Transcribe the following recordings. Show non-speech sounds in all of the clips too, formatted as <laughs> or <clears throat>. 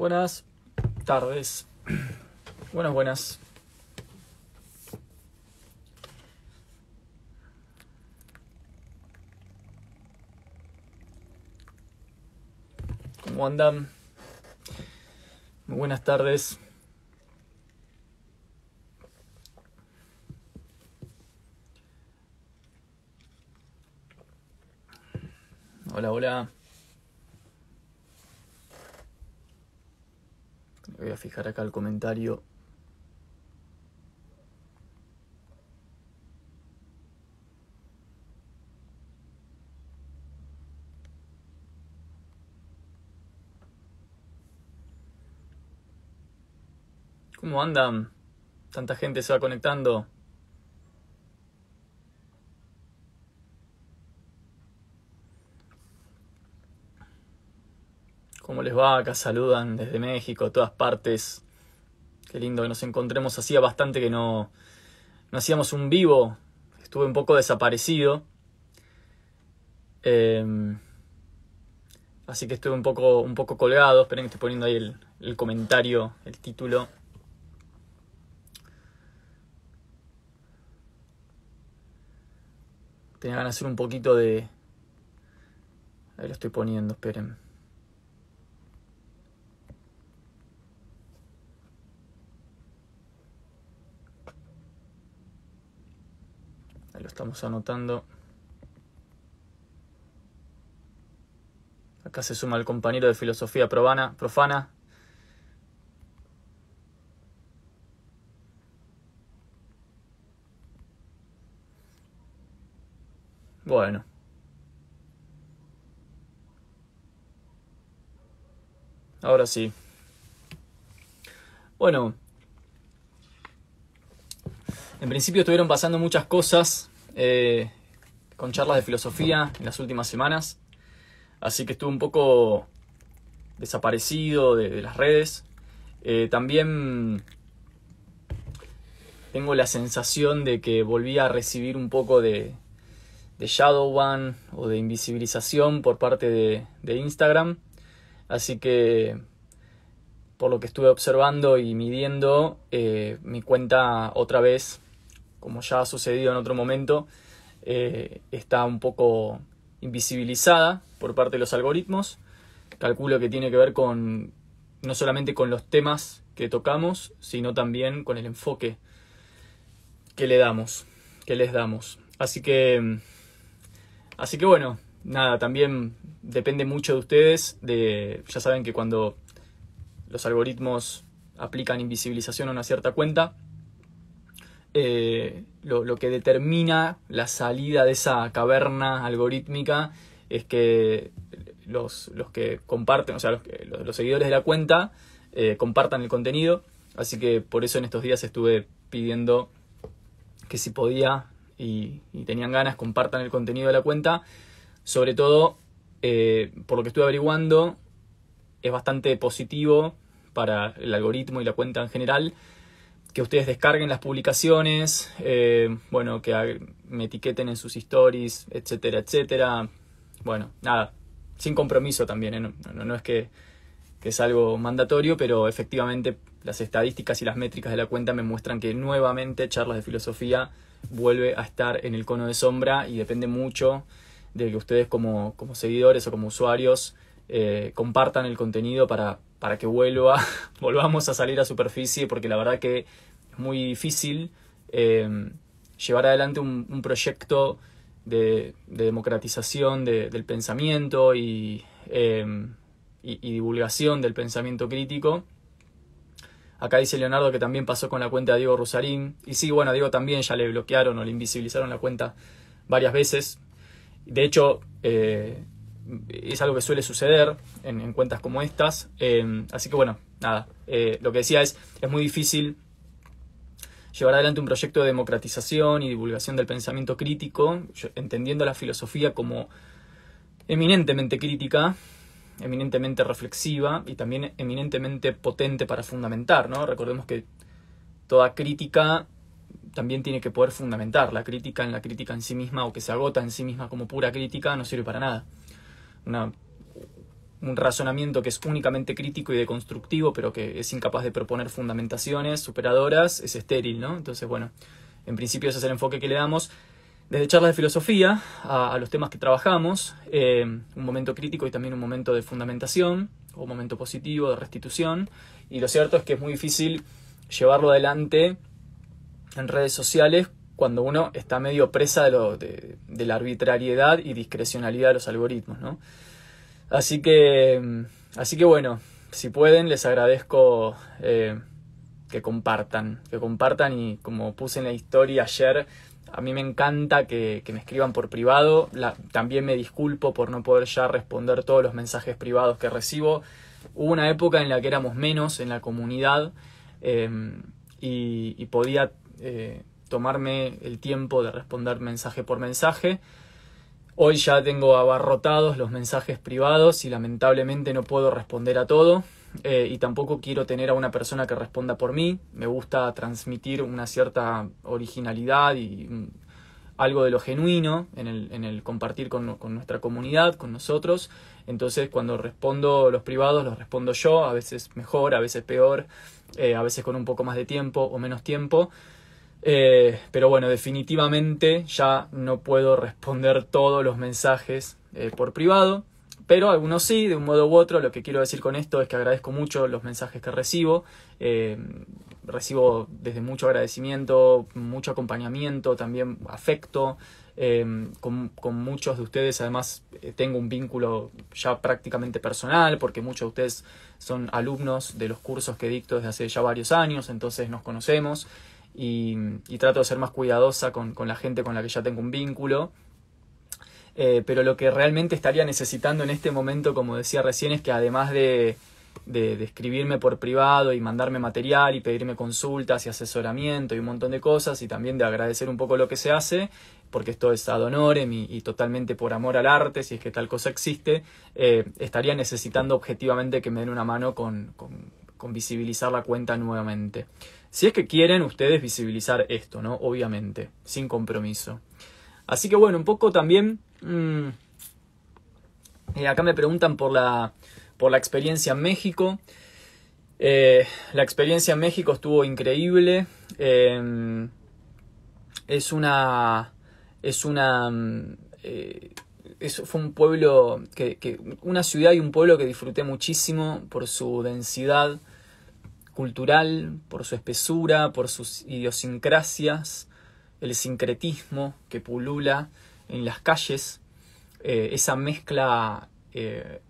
Buenas tardes. Buenas, buenas. ¿Cómo andan? buenas tardes. Hola, hola. voy a fijar acá el comentario. ¿Cómo andan? Tanta gente se va conectando. vacas saludan desde México, todas partes. Qué lindo que nos encontremos. Hacía bastante que no, no hacíamos un vivo. Estuve un poco desaparecido. Em, así que estuve un poco, un poco colgado. Esperen que estoy poniendo ahí el, el comentario, el título. Tenía ganas de hacer un poquito de... Ahí lo estoy poniendo, esperen. estamos anotando. Acá se suma el compañero de filosofía profana. Bueno. Ahora sí. Bueno. En principio estuvieron pasando muchas cosas eh, con charlas de filosofía en las últimas semanas. Así que estuve un poco desaparecido de, las redes. Eh, también tengo la sensación de que volví a recibir un poco de, de shadow One o de invisibilización por parte de, Instagram. Así que, por lo que estuve observando y midiendo, eh, mi cuenta otra vez como ya ha sucedido en otro momento, eh, está un poco invisibilizada por parte de los algoritmos. Calculo que tiene que ver con no solamente con los temas que tocamos, sino también con el enfoque que le damos, que les damos. Así que así que bueno, nada, también depende mucho de ustedes, de ya saben que cuando los algoritmos aplican invisibilización a una cierta cuenta, eh, lo, que determina la salida de esa caverna algorítmica es que los, que comparten, o sea, los, los, seguidores de la cuenta eh, compartan el contenido. Así que por eso en estos días estuve pidiendo que si podía y, tenían ganas compartan el contenido de la cuenta. Sobre todo, eh, por lo que estuve averiguando, es bastante positivo para el algoritmo y la cuenta en general que ustedes descarguen las publicaciones, eh, bueno, que me etiqueten en sus stories, etcétera, etcétera. Bueno, nada, sin compromiso también, ¿eh? no, es que, es algo mandatorio, pero efectivamente las estadísticas y las métricas de la cuenta me muestran que nuevamente Charlas de Filosofía vuelve a estar en el cono de sombra y depende mucho de que ustedes como, como seguidores o como usuarios eh, compartan el contenido para, para que vuelva, <laughs> volvamos a salir a superficie, porque la verdad que es muy difícil em, llevar adelante un, proyecto de, democratización del pensamiento em, y, divulgación del pensamiento crítico. Acá dice Leonardo que también pasó con la cuenta de Diego Rusarín. Y sí, bueno, a Diego también ya le bloquearon o le invisibilizaron la cuenta varias veces. De hecho, eh, es algo que suele suceder en, cuentas como estas. Eh, así que bueno, nada, eh, lo que decía es, es muy difícil llevar adelante un proyecto de democratización y divulgación del pensamiento crítico, entendiendo la filosofía como eminentemente crítica, eminentemente reflexiva y también eminentemente potente para fundamentar, ¿no? Recordemos que toda crítica también tiene que poder fundamentar. La crítica en la crítica en sí misma o que se agota en sí misma como pura crítica no sirve para nada un razonamiento que es únicamente crítico y deconstructivo, pero que es incapaz de proponer fundamentaciones superadoras, es estéril, ¿no? Entonces, bueno, en principio ese es el enfoque que le damos. Desde charlas de filosofía a, los temas que trabajamos, eh, un momento crítico y también un momento de fundamentación, o momento positivo, de restitución. Y lo cierto es que es muy difícil llevarlo adelante en redes sociales cuando uno está medio presa de, la arbitrariedad y discrecionalidad de los algoritmos, ¿no? Así que, mm, así que bueno, si pueden, les agradezco eh, que compartan, que compartan y como puse en la historia ayer, a mí me encanta que, me escriban por privado, también me disculpo por no poder ya responder todos los mensajes privados que recibo. Hubo una época en la que éramos menos en la comunidad eh, y, podía eh, tomarme el tiempo de responder mensaje por mensaje. Hoy ya tengo abarrotados los mensajes privados y lamentablemente no puedo responder a todo eh, y tampoco quiero tener a una persona que responda por mí. Me gusta transmitir una cierta originalidad y mm, algo de lo genuino en el, compartir con, nuestra comunidad, con nosotros. Entonces cuando respondo los privados, los respondo yo, a veces mejor, a veces peor, eh, a veces con un poco más de tiempo o menos tiempo. Eh, pero bueno, definitivamente ya no puedo responder todos los mensajes eh, por privado, pero algunos sí, de un modo u otro. Lo que quiero decir con esto es que agradezco mucho los mensajes que recibo. Eh, recibo desde mucho agradecimiento, mucho acompañamiento, también afecto. con, muchos de ustedes además tengo un vínculo ya prácticamente personal porque muchos de ustedes son alumnos de los cursos que dicto desde hace ya varios años, entonces nos conocemos y, trato de ser más cuidadosa con, la gente con la que ya tengo un vínculo. Eh, pero lo que realmente estaría necesitando en este momento, como decía recién, es que además de, escribirme por privado y mandarme material y pedirme consultas y asesoramiento y un montón de cosas y también de agradecer un poco lo que se hace, porque esto es ad honorem y, totalmente por amor al arte, si es que tal cosa existe, eh, estaría necesitando objetivamente que me den una mano con visibilizar la cuenta nuevamente. Si es que quieren ustedes visibilizar esto, ¿no? Obviamente, sin compromiso. Así que bueno, un poco también... Mm, eh, acá me preguntan por la, por la experiencia en México. Eh, la experiencia en México estuvo increíble. Em, es una... Es una... Mm, eh, eso fue un pueblo que, que, Una ciudad y un pueblo que disfruté muchísimo por su densidad cultural, por su espesura, por sus idiosincrasias, el sincretismo que pulula en las calles, eh, esa mezcla eh,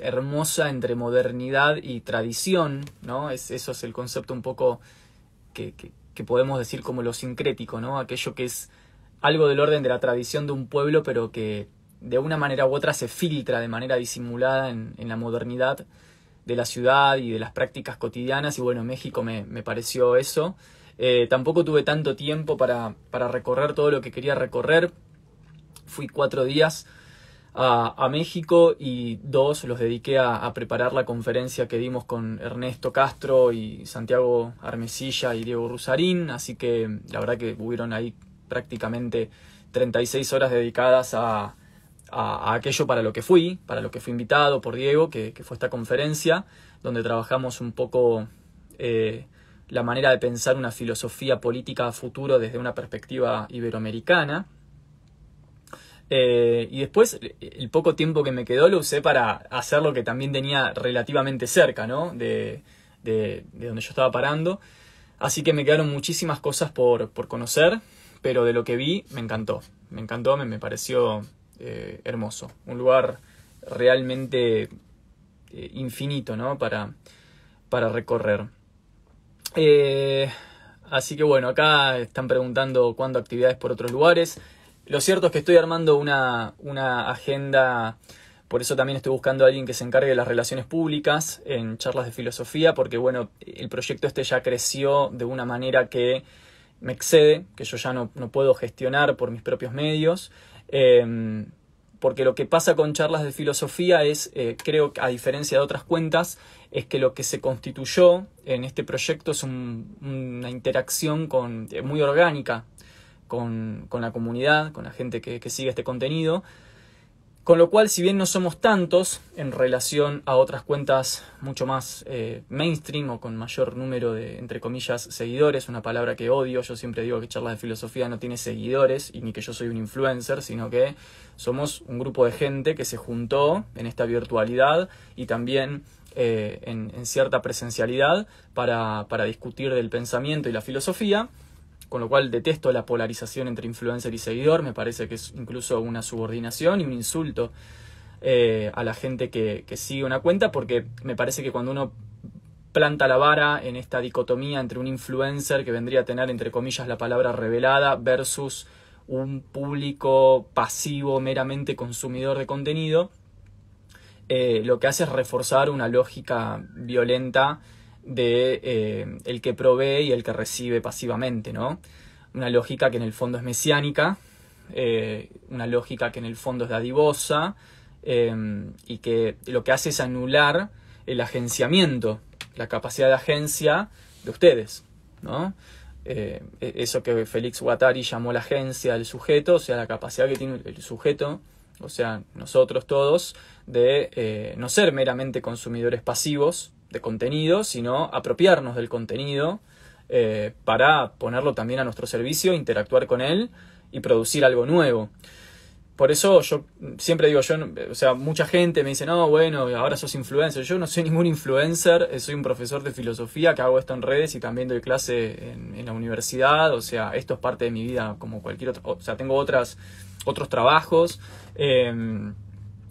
hermosa entre modernidad y tradición, ¿no? Es, eso es el concepto un poco que, que, podemos decir como lo sincrético, ¿no? Aquello que es algo del orden de la tradición de un pueblo, pero que de una manera u otra se filtra de manera disimulada en, en la modernidad de la ciudad y de las prácticas cotidianas y bueno, México me, me pareció eso. Eh, tampoco tuve tanto tiempo para, para, recorrer todo lo que quería recorrer. Fui cuatro días a, México y dos los dediqué a, a, preparar la conferencia que dimos con Ernesto Castro y Santiago Armesilla y Diego Rusarín. Así que la verdad que hubieron ahí prácticamente 36 horas dedicadas a, a, aquello para lo que fui, para lo que fui invitado por Diego, que, fue esta conferencia, donde trabajamos un poco eh, la manera de pensar una filosofía política a futuro desde una perspectiva iberoamericana. Eh, y después, el poco tiempo que me quedó lo usé para hacer lo que también tenía relativamente cerca, ¿no? De, donde yo estaba parando. Así que me quedaron muchísimas cosas por, conocer, pero de lo que vi me encantó. Me encantó, me, me pareció eh, hermoso, un lugar realmente eh, infinito, ¿no? Para, para recorrer. Eh, así que bueno, acá están preguntando cuándo actividades por otros lugares. Lo cierto es que estoy armando una, agenda, por eso también estoy buscando a alguien que se encargue de las relaciones públicas en charlas de filosofía, porque bueno, el proyecto este ya creció de una manera que me excede, que yo ya no puedo gestionar por mis propios medios. Em, porque lo que pasa con charlas de filosofía es, eh, creo que a diferencia de otras cuentas, es que lo que se constituyó en este proyecto es una interacción eh, muy orgánica con, la comunidad, con la gente que sigue este contenido, con lo cual, si bien no somos tantos en relación a otras cuentas mucho más eh, mainstream o con mayor número de, entre comillas, seguidores, una palabra que odio, yo siempre digo que charlas de filosofía no tiene seguidores y ni que yo soy un influencer, sino que somos un grupo de gente que se juntó en esta virtualidad y también eh, en, cierta presencialidad para, para discutir del pensamiento y la filosofía con lo cual detesto la polarización entre influencer y seguidor, me parece que es incluso una subordinación y un insulto eh, a la gente que, que sigue una cuenta, porque me parece que cuando uno planta la vara en esta dicotomía entre un influencer que vendría a tener, entre comillas, la palabra revelada versus un público pasivo, meramente consumidor de contenido, eh, lo que hace es reforzar una lógica violenta de eh, el que provee y el que recibe pasivamente, ¿no? Una lógica que en el fondo es mesiánica, eh, una lógica que en el fondo es dadivosa em, y que lo que hace es anular el agenciamiento, la capacidad de agencia de ustedes, ¿no? Eh, e-, eso que Félix Guattari llamó la agencia del sujeto, o sea, la capacidad que tiene el sujeto o sea, nosotros todos, de no ser meramente consumidores pasivos, contenido, sino apropiarnos del contenido eh, para ponerlo también a nuestro servicio, interactuar con él y producir algo nuevo. Por eso yo siempre digo, yo, o sea, mucha gente me dice, no, bueno, ahora sos influencer. Yo no soy ningún influencer, eh, soy un profesor de filosofía que hago esto en redes y también doy clase en, la universidad. O sea, esto es parte de mi vida como cualquier otro. O sea, tengo otras, otros trabajos. Em,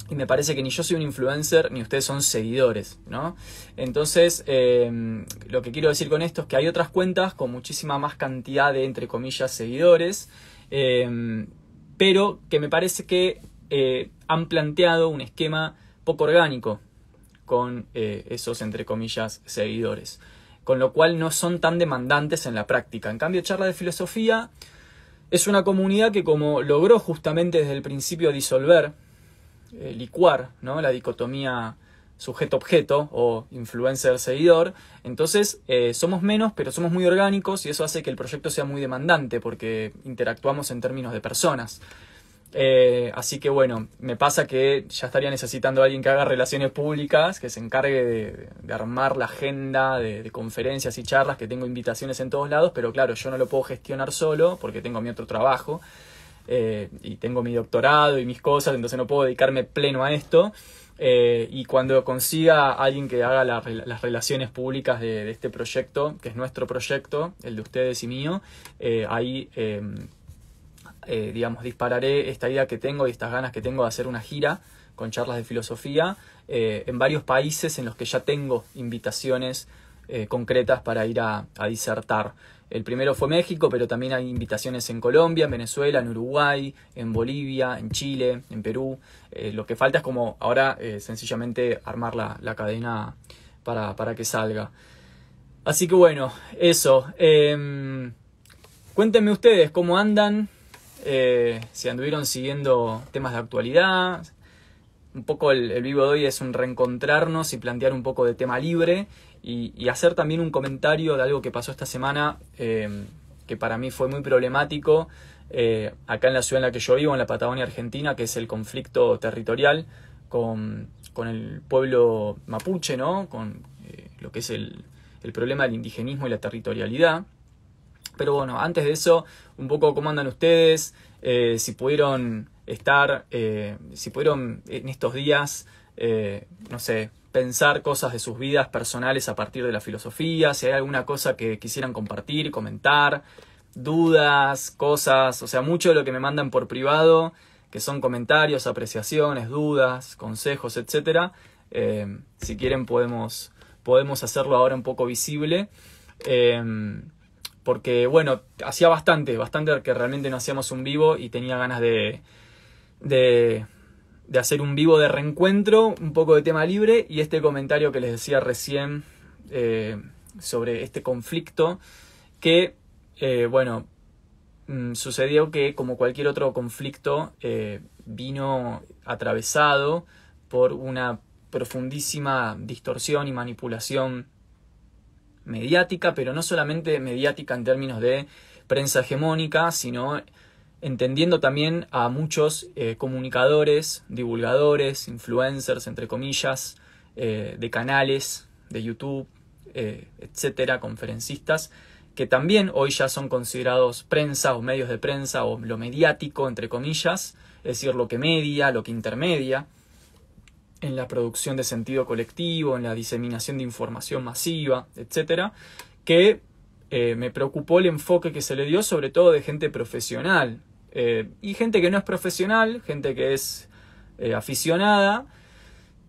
y me parece que ni yo soy un influencer ni ustedes son seguidores, ¿no? Entonces, em, lo que quiero decir con esto es que hay otras cuentas con muchísima más cantidad de, entre comillas, seguidores, em, pero que me parece que eh, han planteado un esquema poco orgánico con eh, esos, entre comillas, seguidores, con lo cual no son tan demandantes en la práctica. En cambio, charla de filosofía es una comunidad que como logró justamente desde el principio disolver eh, licuar ¿no? la dicotomía sujeto-objeto o influencer-seguidor. Entonces eh, somos menos, pero somos muy orgánicos y eso hace que el proyecto sea muy demandante porque interactuamos en términos de personas. Eh, así que bueno, me pasa que ya estaría necesitando a alguien que haga relaciones públicas, que se encargue de, armar la agenda de, de, conferencias y charlas, que tengo invitaciones en todos lados, pero claro, yo no lo puedo gestionar solo porque tengo mi otro trabajo. Eh, y tengo mi doctorado y mis cosas, entonces no puedo dedicarme pleno a esto. Eh, y cuando consiga alguien que haga las relaciones públicas de, este proyecto, que es nuestro proyecto, el de ustedes y mío, eh, ahí, em, digamos, dispararé esta idea que tengo y estas ganas que tengo de hacer una gira con charlas de filosofía en varios países en los que ya tengo invitaciones concretas para ir a disertar. El primero fue México, pero también hay invitaciones en Colombia, en Venezuela, en Uruguay, en Bolivia, en Chile, en Perú. Eh, lo que falta es como ahora eh, sencillamente armar la, cadena para, que salga. Así que bueno, eso. Em, cuéntenme ustedes cómo andan, eh, si anduvieron siguiendo temas de actualidad. Un poco el vivo de hoy es un reencontrarnos y plantear un poco de tema libre y, hacer también un comentario de algo que pasó esta semana eh, que para mí fue muy problemático eh, acá en la ciudad en la que yo vivo, en la Patagonia Argentina, que es el conflicto territorial con, el pueblo mapuche, ¿no? Con eh, lo que es el, problema del indigenismo y la territorialidad. Pero bueno, antes de eso, un poco cómo andan ustedes, si pudieron estar, si pudieron en estos días, no sé, pensar cosas de sus vidas personales a partir de la filosofía, si hay alguna cosa que quisieran compartir, comentar, dudas, cosas, o sea, mucho de lo que me mandan por privado, que son comentarios, apreciaciones, dudas, consejos, etc. Eh, si quieren podemos, podemos hacerlo ahora un poco visible. Em, porque, bueno, hacía bastante, bastante que realmente no hacíamos un vivo y tenía ganas de de hacer un vivo de reencuentro, un poco de tema libre y este comentario que les decía recién eh, sobre este conflicto que, eh, bueno, mm, sucedió que como cualquier otro conflicto eh, vino atravesado por una profundísima distorsión y manipulación mediática, pero no solamente mediática en términos de prensa hegemónica, sino entendiendo también a muchos eh, comunicadores, divulgadores, influencers, entre comillas, eh, de canales, de YouTube, eh, etcétera, conferencistas, que también hoy ya son considerados prensa o medios de prensa o lo mediático, entre comillas, es decir, lo que media, lo que intermedia, en la producción de sentido colectivo, en la diseminación de información masiva, etcétera, que me preocupó el enfoque que se le dio sobre todo de gente profesional, eh, y gente que no es profesional, gente que es eh, aficionada,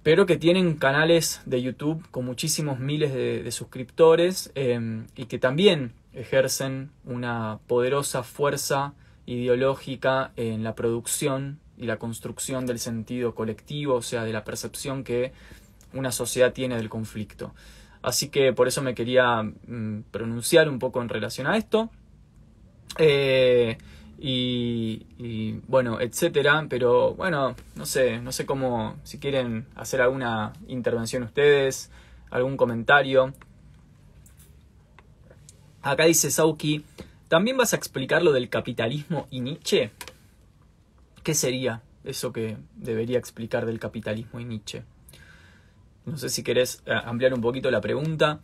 pero que tienen canales de YouTube con muchísimos miles de, suscriptores em, y que también ejercen una poderosa fuerza ideológica en la producción y la construcción del sentido colectivo, o sea, de la percepción que una sociedad tiene del conflicto. Así que por eso me quería mm, pronunciar un poco en relación a esto. Eh, y, bueno, etcétera. Pero bueno, no sé, no sé cómo, si quieren hacer alguna intervención ustedes, algún comentario. Acá dice Sauki, ¿también vas a explicar lo del capitalismo y Nietzsche? ¿Qué sería eso que debería explicar del capitalismo y Nietzsche? No sé si querés eh, ampliar un poquito la pregunta.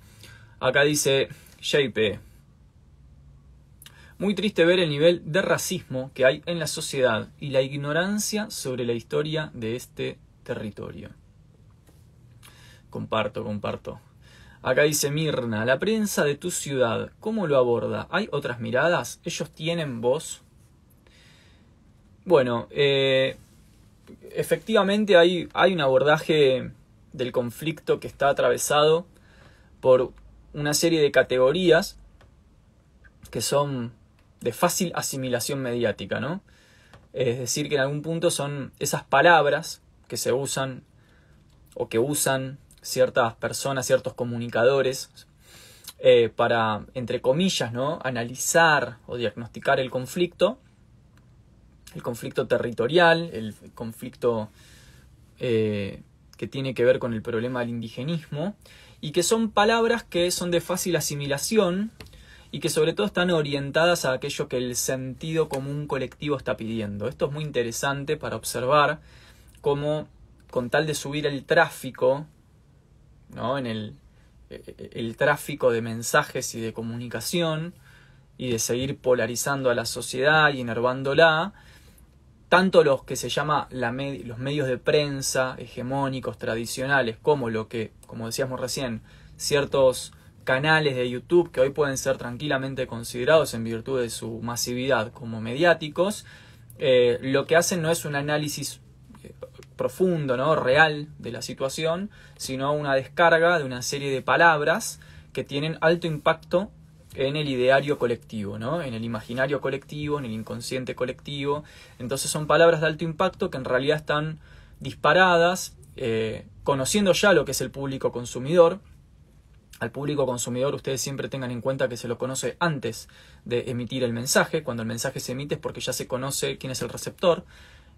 Acá dice Jp muy triste ver el nivel de racismo que hay en la sociedad y la ignorancia sobre la historia de este territorio. Comparto, comparto. Acá dice Mirna, la prensa de tu ciudad, ¿cómo lo aborda? ¿Hay otras miradas? ¿Ellos tienen voz? Bueno, eh, efectivamente hay un abordaje del conflicto que está atravesado por una serie de categorías que son de fácil asimilación mediática, ¿no? Es decir, que en algún punto son esas palabras que se usan o que usan ciertas personas, ciertos comunicadores, eh, para, entre comillas, ¿no? analizar o diagnosticar el conflicto, el conflicto territorial, el conflicto eh, que tiene que ver con el problema del indigenismo, y que son palabras que son de fácil asimilación, y que sobre todo están orientadas a aquello que el sentido común colectivo está pidiendo. Esto es muy interesante para observar cómo con tal de subir el tráfico, ¿no? En el, e, e, e, tráfico de mensajes y de comunicación y de seguir polarizando a la sociedad y enervándola, tanto los que se llama la los medios de prensa hegemónicos, tradicionales, como lo que, como decíamos recién, ciertos canales de YouTube que hoy pueden ser tranquilamente considerados en virtud de su masividad como mediáticos, eh, lo que hacen no es un análisis eh, profundo, ¿no? real de la situación, sino una descarga de una serie de palabras que tienen alto impacto en el ideario colectivo, en el imaginario colectivo, en el inconsciente colectivo. Entonces son palabras de alto impacto que en realidad están disparadas, eh, conociendo ya lo que es el público consumidor, al público consumidor ustedes siempre tengan en cuenta que se lo conoce antes de emitir el mensaje. Cuando el mensaje se emite es porque ya se conoce quién es el receptor.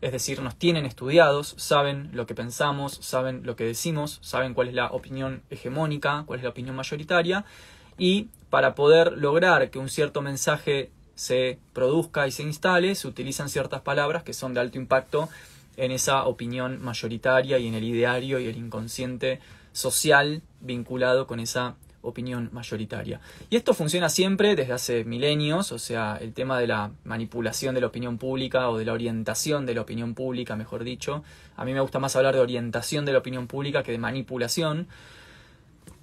Es decir, nos tienen estudiados, saben lo que pensamos, saben lo que decimos, saben cuál es la opinión hegemónica, cuál es la opinión mayoritaria. Y para poder lograr que un cierto mensaje se produzca y se instale, se utilizan ciertas palabras que son de alto impacto en esa opinión mayoritaria y en el ideario y el inconsciente social vinculado con esa opinión mayoritaria. Y esto funciona siempre desde hace milenios, o sea, el tema de la manipulación de la opinión pública o de la orientación de la opinión pública, mejor dicho. A mí me gusta más hablar de orientación de la opinión pública que de manipulación.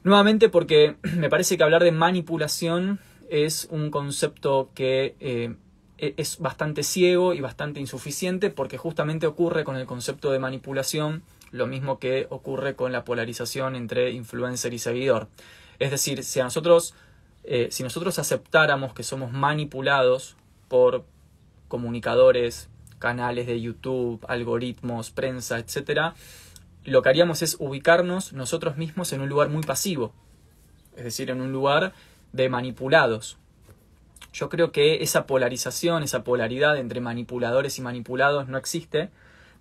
Nuevamente porque <clears throat> me parece que hablar de manipulación es un concepto que eh, e-, es bastante ciego y bastante insuficiente porque justamente ocurre con el concepto de manipulación lo mismo que ocurre con la polarización entre influencer y seguidor. Es decir, si a nosotros, eh, si nosotros aceptáramos que somos manipulados por comunicadores, canales de YouTube, algoritmos, prensa, etc., lo que haríamos es ubicarnos nosotros mismos en un lugar muy pasivo, es decir, en un lugar de manipulados. Yo creo que esa polarización, esa polaridad entre manipuladores y manipulados no existe,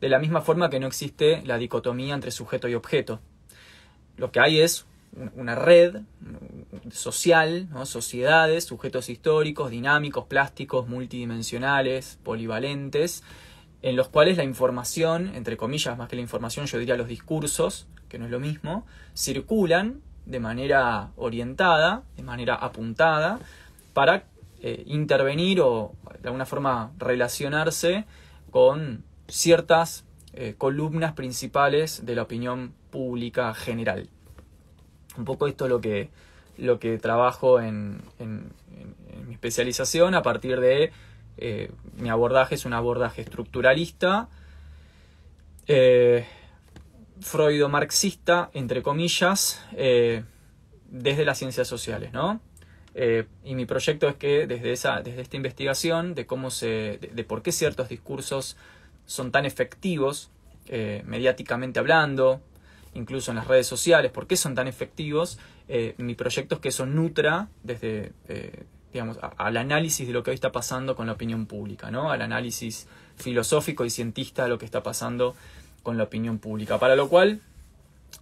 de la misma forma que no existe la dicotomía entre sujeto y objeto. Lo que hay es una red social, sociedades, sujetos históricos, dinámicos, plásticos, multidimensionales, polivalentes, en los cuales la información, entre comillas, más que la información, yo diría los discursos, que no es lo mismo, circulan de manera orientada, de manera apuntada, para eh, intervenir o de alguna forma relacionarse con ciertas eh, columnas principales de la opinión pública general. Un poco esto es lo que, lo que trabajo en, mi especialización a partir de eh, mi abordaje es un abordaje estructuralista, eh, freudomarxista, entre comillas, desde las ciencias sociales, y mi proyecto es que desde, esa, desde esta investigación de cómo se, de por qué ciertos discursos son tan efectivos, eh, mediáticamente hablando, incluso en las redes sociales, por qué son tan efectivos. Eh, mi proyecto es que eso nutra desde, eh, al análisis de lo que hoy está pasando con la opinión pública, Al análisis filosófico y cientista de lo que está pasando con la opinión pública. Para lo cual,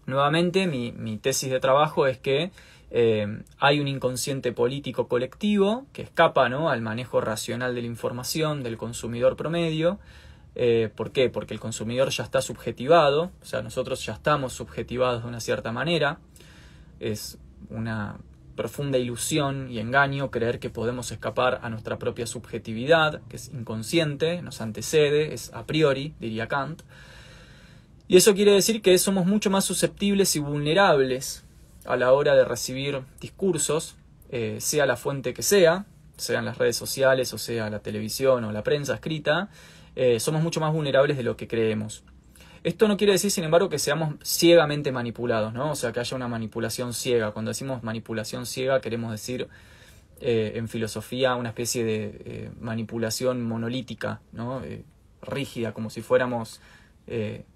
nuevamente, mi, tesis de trabajo es que hay un inconsciente político colectivo que escapa al manejo racional de la información del consumidor promedio eh, ¿Por qué? Porque el consumidor ya está subjetivado, o sea, nosotros ya estamos subjetivados de una cierta manera. Es una profunda ilusión y engaño creer que podemos escapar a nuestra propia subjetividad, que es inconsciente, nos antecede, es a priori, diría Kant. Y eso quiere decir que somos mucho más susceptibles y vulnerables a la hora de recibir discursos, eh, sea la fuente que sea, sean las redes sociales o sea la televisión o la prensa escrita, eh, somos mucho más vulnerables de lo que creemos. Esto no quiere decir, sin embargo, que seamos ciegamente manipulados, ¿no? O sea, que haya una manipulación ciega. Cuando decimos manipulación ciega, queremos decir eh, en filosofía una especie de eh, manipulación monolítica, ¿no? rígida, como si fuéramos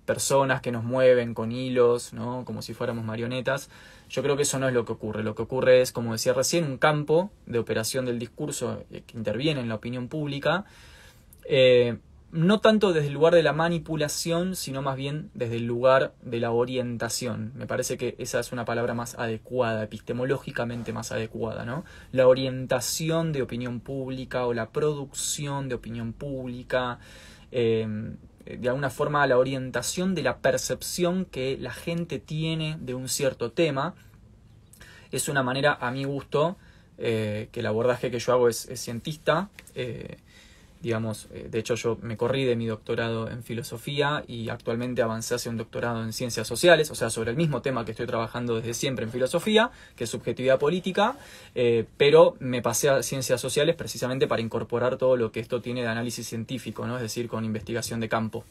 personas que nos mueven con hilos, ¿no? Como si fuéramos marionetas. Yo creo que eso no es lo que ocurre. Lo que ocurre es, como decía recién, un campo de operación del discurso que interviene en la opinión pública no tanto desde el lugar de la manipulación, sino más bien desde el lugar de la orientación. Me parece que esa es una palabra más adecuada, epistemológicamente más adecuada, ¿no? La orientación de opinión pública o la producción de opinión pública, em, de alguna forma la orientación de la percepción que la gente tiene de un cierto tema, es una manera, a mi gusto, eh, que el abordaje que yo hago es, cientista, eh, digamos, eh, de hecho yo me corrí de mi doctorado en filosofía y actualmente avancé hacia un doctorado en ciencias sociales, o sea, sobre el mismo tema que estoy trabajando desde siempre en filosofía, que es subjetividad política, eh, pero me pasé a ciencias sociales precisamente para incorporar todo lo que esto tiene de análisis científico, ¿no? es decir, con investigación de campo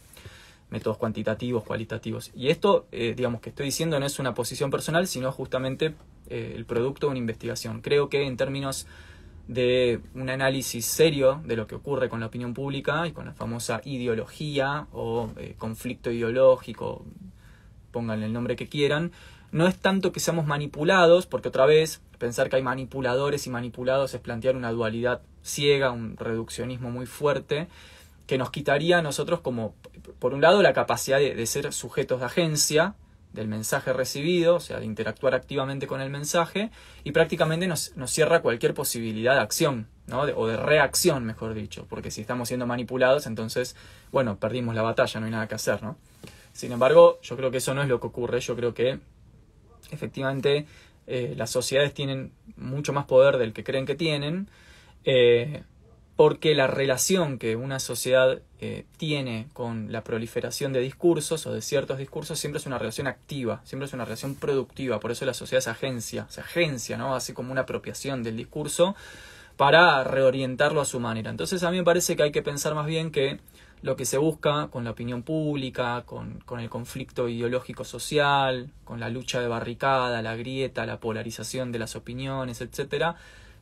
métodos cuantitativos, cualitativos. Y esto, eh, digamos, que estoy diciendo no es una posición personal, sino justamente el producto de una investigación. Creo que en términos de un análisis serio de lo que ocurre con la opinión pública y con la famosa ideología o eh, conflicto ideológico, pongan el nombre que quieran, no es tanto que seamos manipulados, porque otra vez pensar que hay manipuladores y manipulados es plantear una dualidad ciega, un reduccionismo muy fuerte, que nos quitaría a nosotros como, por un lado, la capacidad de ser sujetos de agencia, del mensaje recibido, o sea, de interactuar activamente con el mensaje, y prácticamente nos, cierra cualquier posibilidad de acción, ¿no? o de reacción, mejor dicho, porque si estamos siendo manipulados, entonces, bueno, perdimos la batalla, no hay nada que hacer, ¿no? Sin embargo, yo creo que eso no es lo que ocurre, yo creo que efectivamente eh, las sociedades tienen mucho más poder del que creen que tienen, eh, porque la relación que una sociedad eh, tiene con la proliferación de discursos o de ciertos discursos siempre es una relación activa, siempre es una relación productiva, por eso la sociedad se agencia, se agencia, ¿no? así como una apropiación del discurso para reorientarlo a su manera. Entonces a mí me parece que hay que pensar más bien que lo que se busca con la opinión pública, con, con el conflicto ideológico social, con la lucha de barricada, la grieta, la polarización de las opiniones, etcétera,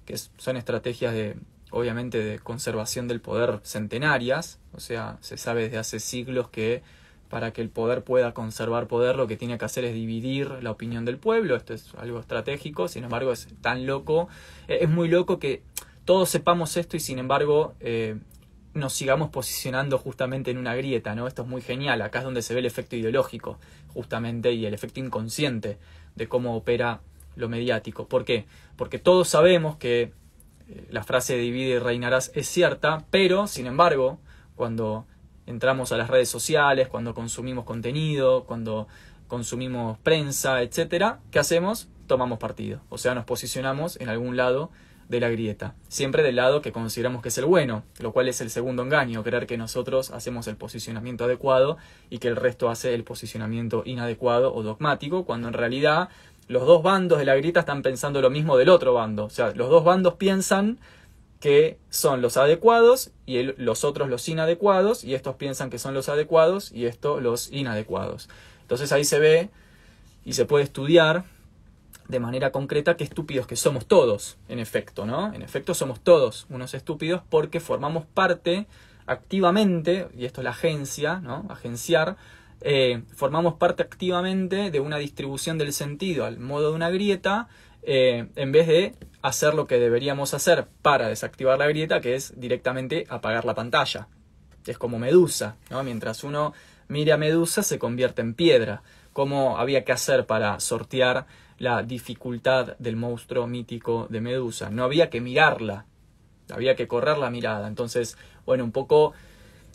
que son estrategias de, obviamente de conservación del poder centenarias, o sea, se sabe desde hace siglos que para que el poder pueda conservar poder lo que tiene que hacer es dividir la opinión del pueblo, esto es algo estratégico, sin embargo es tan loco, eh, es muy loco que todos sepamos esto y sin embargo eh, nos sigamos posicionando justamente en una grieta, ¿no? Esto es muy genial, acá es donde se ve el efecto ideológico, justamente, y el efecto inconsciente de cómo opera lo mediático. ¿Por qué? Porque todos sabemos que la frase divide y reinarás es cierta, pero, sin embargo, cuando entramos a las redes sociales, cuando consumimos contenido, cuando consumimos prensa, etcétera, ¿qué hacemos? Tomamos partido, o sea, nos posicionamos en algún lado de la grieta, siempre del lado que consideramos que es el bueno, lo cual es el segundo engaño, creer que nosotros hacemos el posicionamiento adecuado y que el resto hace el posicionamiento inadecuado o dogmático, cuando en realidad los dos bandos de la grita están pensando lo mismo del otro bando. O sea, los dos bandos piensan que son los adecuados y los otros los inadecuados, y estos piensan que son los adecuados y estos los inadecuados. Entonces ahí se ve y se puede estudiar de manera concreta qué estúpidos que somos todos, en efecto, ¿no? En efecto somos todos unos estúpidos porque formamos parte activamente, y esto es la agencia, ¿no? Agenciar, eh, formamos parte activamente de una distribución del sentido al modo de una grieta, eh, en vez de hacer lo que deberíamos hacer para desactivar la grieta, que es directamente apagar la pantalla. Es como Medusa, ¿no? Mientras uno mira a Medusa se convierte en piedra. ¿Cómo había que hacer para sortear la dificultad del monstruo mítico de Medusa? No había que mirarla, había que correr la mirada. Entonces, bueno, un poco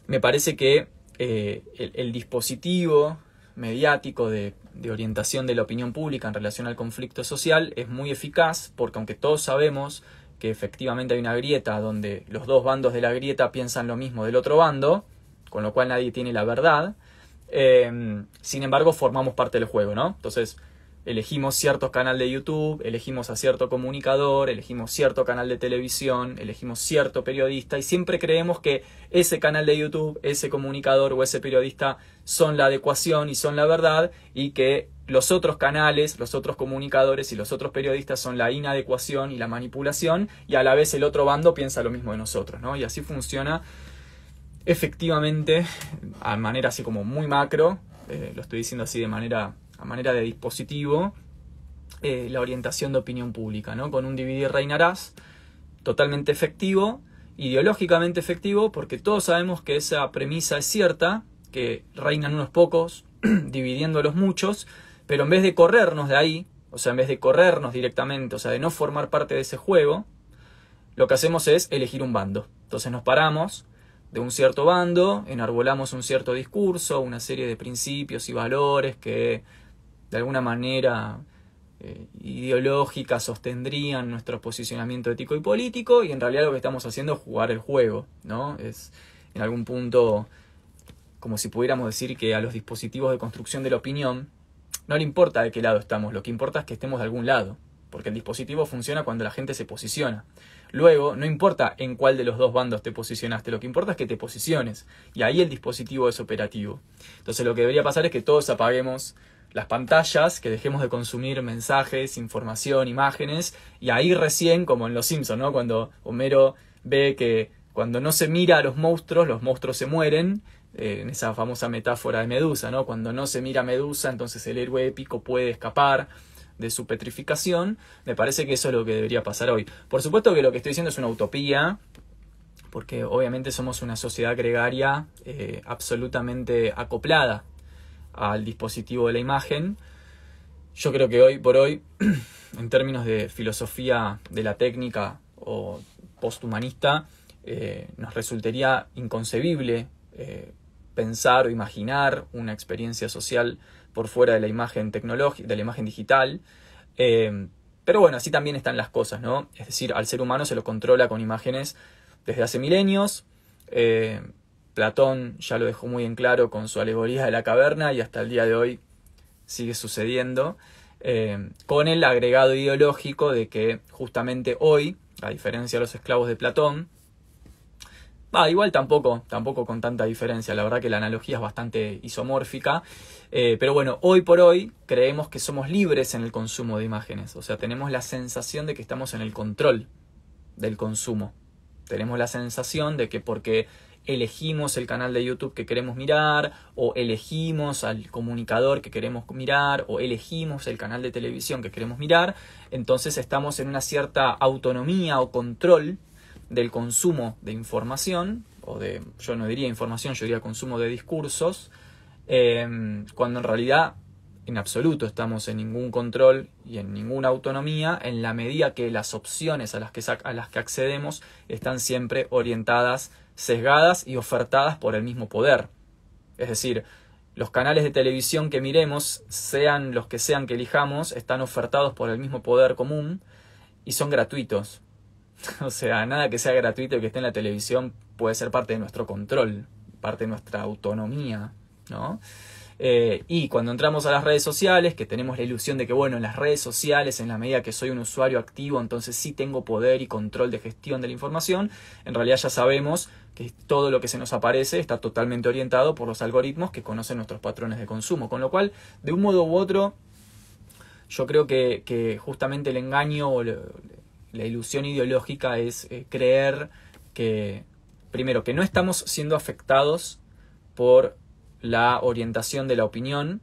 me parece que eh, el, dispositivo mediático de, orientación de la opinión pública en relación al conflicto social es muy eficaz porque aunque todos sabemos que efectivamente hay una grieta donde los dos bandos de la grieta piensan lo mismo del otro bando, con lo cual nadie tiene la verdad, eh, sin embargo formamos parte del juego, ¿no? Entonces, elegimos cierto canal de YouTube, elegimos a cierto comunicador, elegimos cierto canal de televisión, elegimos cierto periodista y siempre creemos que ese canal de YouTube, ese comunicador o ese periodista son la adecuación y son la verdad y que los otros canales, los otros comunicadores y los otros periodistas son la inadecuación y la manipulación y a la vez el otro bando piensa lo mismo de nosotros, ¿no? Y así funciona efectivamente a manera así como muy macro, eh, lo estoy diciendo así de manera a manera de dispositivo, eh, la orientación de opinión pública, ¿no? Con un dividir reinarás totalmente efectivo, ideológicamente efectivo, porque todos sabemos que esa premisa es cierta, que reinan unos pocos, <clears throat> dividiendo los muchos, pero en vez de corrernos de ahí, o sea, en vez de corrernos directamente, o sea, de no formar parte de ese juego, lo que hacemos es elegir un bando. Entonces nos paramos de un cierto bando, enarbolamos un cierto discurso, una serie de principios y valores que de alguna manera eh, ideológica sostendrían nuestro posicionamiento ético y político y en realidad lo que estamos haciendo es jugar el juego, ¿no? Es en algún punto como si pudiéramos decir que a los dispositivos de construcción de la opinión no le importa de qué lado estamos, lo que importa es que estemos de algún lado, porque el dispositivo funciona cuando la gente se posiciona. Luego, no importa en cuál de los dos bandos te posicionaste, lo que importa es que te posiciones, y ahí el dispositivo es operativo. Entonces lo que debería pasar es que todos apaguemos las pantallas, que dejemos de consumir mensajes, información, imágenes, y ahí recién, como en Los Simpsons, ¿no? Cuando Homero ve que cuando no se mira a los monstruos, los monstruos se mueren, eh, en esa famosa metáfora de Medusa, ¿no? Cuando no se mira a Medusa, entonces el héroe épico puede escapar de su petrificación, me parece que eso es lo que debería pasar hoy. Por supuesto que lo que estoy diciendo es una utopía, porque obviamente somos una sociedad gregaria eh, absolutamente acoplada al dispositivo de la imagen. Yo creo que hoy por hoy, <clears throat> en términos de filosofía de la técnica o posthumanista, eh, nos resultaría inconcebible eh, pensar o imaginar una experiencia social por fuera de la imagen tecnológica, de la imagen digital. Eh, pero bueno, así también están las cosas, ¿no? Es decir, al ser humano se lo controla con imágenes desde hace milenios. Platón ya lo dejó muy en claro con su alegoría de la caverna y hasta el día de hoy sigue sucediendo, eh, con el agregado ideológico de que justamente hoy, a diferencia de los esclavos de Platón, Ah, igual tampoco, tampoco con tanta diferencia. La verdad que la analogía es bastante isomórfica. Eh, pero bueno, hoy por hoy creemos que somos libres en el consumo de imágenes. O sea, tenemos la sensación de que estamos en el control del consumo. Tenemos la sensación de que porque elegimos el canal de YouTube que queremos mirar, o elegimos al comunicador que queremos mirar, o elegimos el canal de televisión que queremos mirar, entonces estamos en una cierta autonomía o control del consumo de información, o de, yo no diría información, yo diría consumo de discursos, em, cuando en realidad en absoluto estamos en ningún control y en ninguna autonomía en la medida que las opciones a las que, a las que accedemos están siempre orientadas sesgadas y ofertadas por el mismo poder. Es decir, los canales de televisión que miremos, sean los que sean que elijamos, están ofertados por el mismo poder común y son gratuitos. <laughs> O sea, nada que sea gratuito y que esté en la televisión puede ser parte de nuestro control, parte de nuestra autonomía, ¿no? Eh, y cuando entramos a las redes sociales, que tenemos la ilusión de que, bueno, en las redes sociales, en la medida que soy un usuario activo, entonces sí tengo poder y control de gestión de la información, en realidad ya sabemos que todo lo que se nos aparece está totalmente orientado por los algoritmos que conocen nuestros patrones de consumo. Con lo cual, de un modo u otro, yo creo que, justamente el engaño o la ilusión ideológica es eh, creer que, primero, que no estamos siendo afectados por la orientación de la opinión.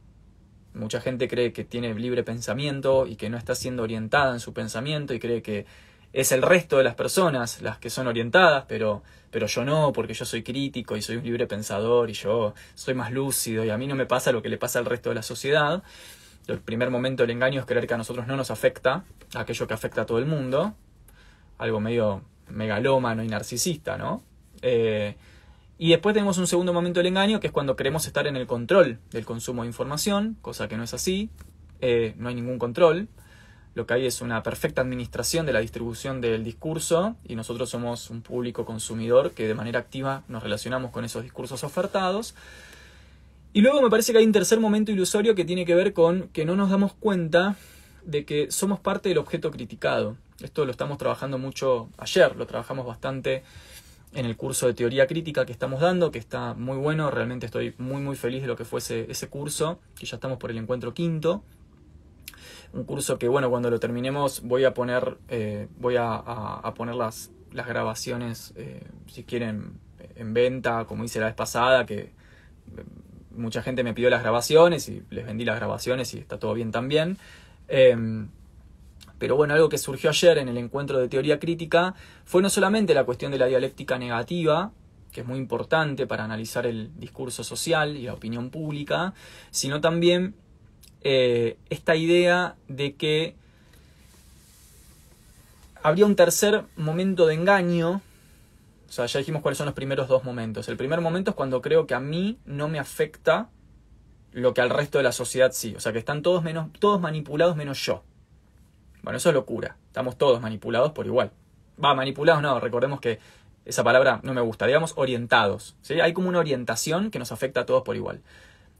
Mucha gente cree que tiene libre pensamiento y que no está siendo orientada en su pensamiento y cree que es el resto de las personas las que son orientadas, pero, pero yo no, porque yo soy crítico y soy un libre pensador y yo soy más lúcido y a mí no me pasa lo que le pasa al resto de la sociedad. El primer momento del engaño es creer que a nosotros no nos afecta aquello que afecta a todo el mundo. Algo medio megalómano y narcisista, ¿no? Eh, y después tenemos un segundo momento del engaño, que es cuando queremos estar en el control del consumo de información, cosa que no es así, eh, no hay ningún control. Lo que hay es una perfecta administración de la distribución del discurso y nosotros somos un público consumidor que de manera activa nos relacionamos con esos discursos ofertados. Y luego me parece que hay un tercer momento ilusorio que tiene que ver con que no nos damos cuenta de que somos parte del objeto criticado. Esto lo estamos trabajando mucho ayer, lo trabajamos bastante en el curso de teoría crítica que estamos dando, que está muy bueno, realmente estoy muy muy feliz de lo que fue ese, curso, que ya estamos por el encuentro quinto. Un curso que bueno, cuando lo terminemos voy a poner, eh, voy a, a, poner las, grabaciones, eh, si quieren, en venta, como hice la vez pasada, que eh, mucha gente me pidió las grabaciones y les vendí las grabaciones y está todo bien también. Em, pero bueno, algo que surgió ayer en el encuentro de teoría crítica fue no solamente la cuestión de la dialéctica negativa, que es muy importante para analizar el discurso social y la opinión pública, sino también eh, esta idea de que habría un tercer momento de engaño. O sea, ya dijimos cuáles son los primeros dos momentos. El primer momento es cuando creo que a mí no me afecta lo que al resto de la sociedad sí. O sea, que están todos, menos, todos manipulados menos yo. Bueno, eso es locura. Estamos todos manipulados por igual. Va, manipulados no, recordemos que esa palabra no me gusta, digamos orientados. ¿sí? Hay como una orientación que nos afecta a todos por igual.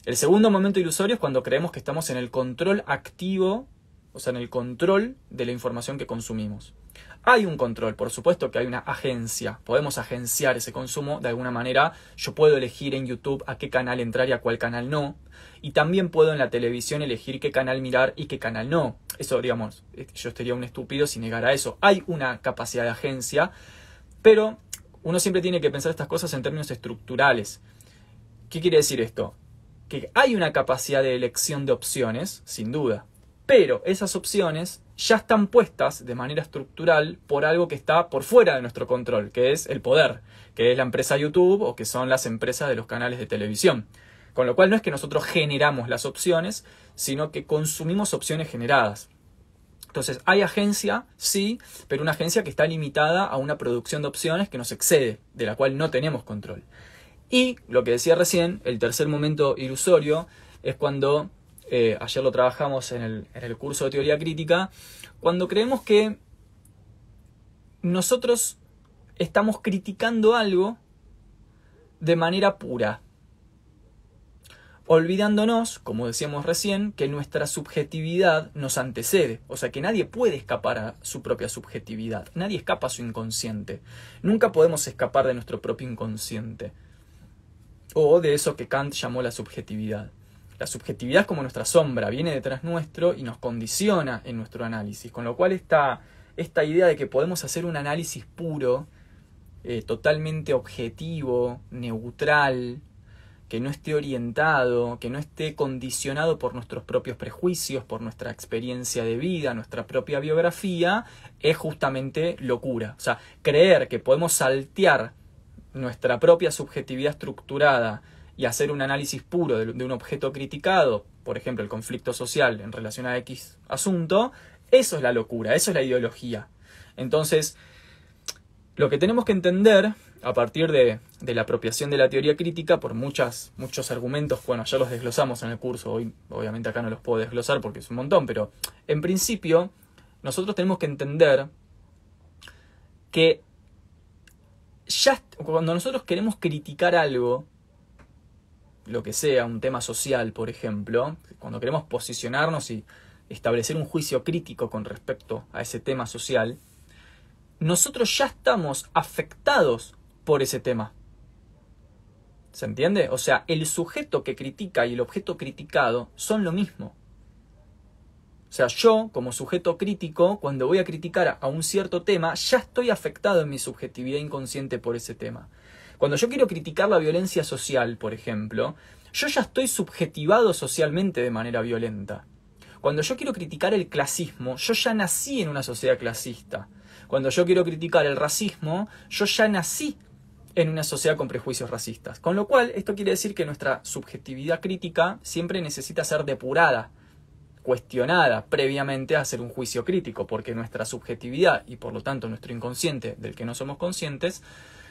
El segundo momento ilusorio es cuando creemos que estamos en el control activo o sea, en el control de la información que consumimos. Hay un control, por supuesto que hay una agencia, podemos agenciar ese consumo de alguna manera, yo puedo elegir en YouTube a qué canal entrar y a cuál canal no, y también puedo en la televisión elegir qué canal mirar y qué canal no. Eso, digamos, eh, yo estaría un estúpido si negara eso. Hay una capacidad de agencia, pero uno siempre tiene que pensar estas cosas en términos estructurales. ¿Qué quiere decir esto? Que hay una capacidad de elección de opciones, sin duda, pero esas opciones ya están puestas de manera estructural por algo que está por fuera de nuestro control, que es el poder, que es la empresa YouTube o que son las empresas de los canales de televisión. Con lo cual no es que nosotros generamos las opciones, sino que consumimos opciones generadas. Entonces, hay agencia, sí, pero una agencia que está limitada a una producción de opciones que nos excede, de la cual no tenemos control. Y lo que decía recién, el tercer momento ilusorio, es cuando eh, ayer lo trabajamos en el, en el curso de teoría crítica, cuando creemos que nosotros estamos criticando algo de manera pura, olvidándonos, como decíamos recién, que nuestra subjetividad nos antecede, o sea que nadie puede escapar a su propia subjetividad, nadie escapa a su inconsciente, nunca podemos escapar de nuestro propio inconsciente, o de eso que Kant llamó la subjetividad. La subjetividad es como nuestra sombra, viene detrás nuestro y nos condiciona en nuestro análisis, con lo cual esta, esta idea de que podemos hacer un análisis puro, eh, totalmente objetivo, neutral, que no esté orientado, que no esté condicionado por nuestros propios prejuicios, por nuestra experiencia de vida, nuestra propia biografía, es justamente locura. O sea, creer que podemos saltear nuestra propia subjetividad estructurada, y hacer un análisis puro de, un objeto criticado, por ejemplo, el conflicto social en relación a X asunto, eso es la locura, eso es la ideología. Entonces, lo que tenemos que entender a partir de, la apropiación de la teoría crítica por muchos argumentos, bueno, ya los desglosamos en el curso, hoy obviamente acá no los puedo desglosar porque es un montón, pero en principio nosotros tenemos que entender que ya cuando nosotros queremos criticar algo, lo que sea, un tema social, por ejemplo, cuando queremos posicionarnos y establecer un juicio crítico con respecto a ese tema social, nosotros ya estamos afectados por ese tema. ¿Se entiende? O sea, el sujeto que critica y el objeto criticado son lo mismo. O sea, yo como sujeto crítico, cuando voy a criticar a un cierto tema, ya estoy afectado en mi subjetividad inconsciente por ese tema. Cuando yo quiero criticar la violencia social, por ejemplo, yo ya estoy subjetivado socialmente de manera violenta. Cuando yo quiero criticar el clasismo, yo ya nací en una sociedad clasista. Cuando yo quiero criticar el racismo, yo ya nací en una sociedad con prejuicios racistas. Con lo cual, esto quiere decir que nuestra subjetividad crítica siempre necesita ser depurada, cuestionada previamente a hacer un juicio crítico, porque nuestra subjetividad y por lo tanto nuestro inconsciente del que no somos conscientes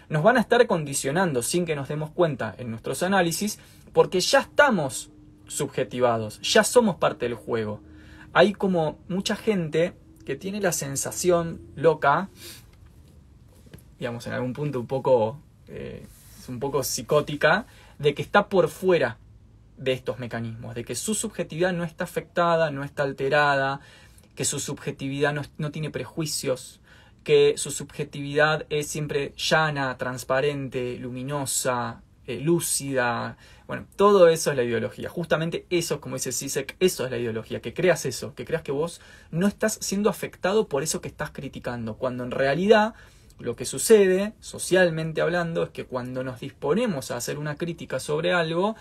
nos van a estar condicionando sin que nos demos cuenta en nuestros análisis, porque ya estamos subjetivados, ya somos parte del juego. Hay como mucha gente que tiene la sensación loca, digamos en algún punto un poco, eh, un poco psicótica, de que está por fuera de estos mecanismos, de que su subjetividad no está afectada, no está alterada, que su subjetividad no, no tiene prejuicios, que su subjetividad es siempre llana, transparente, luminosa, eh, lúcida. Bueno, todo eso es la ideología. Justamente eso, como dice Sisek, eso es la ideología, que creas eso, que creas que vos no estás siendo afectado por eso que estás criticando, cuando en realidad lo que sucede, socialmente hablando, es que cuando nos disponemos a hacer una crítica sobre algo,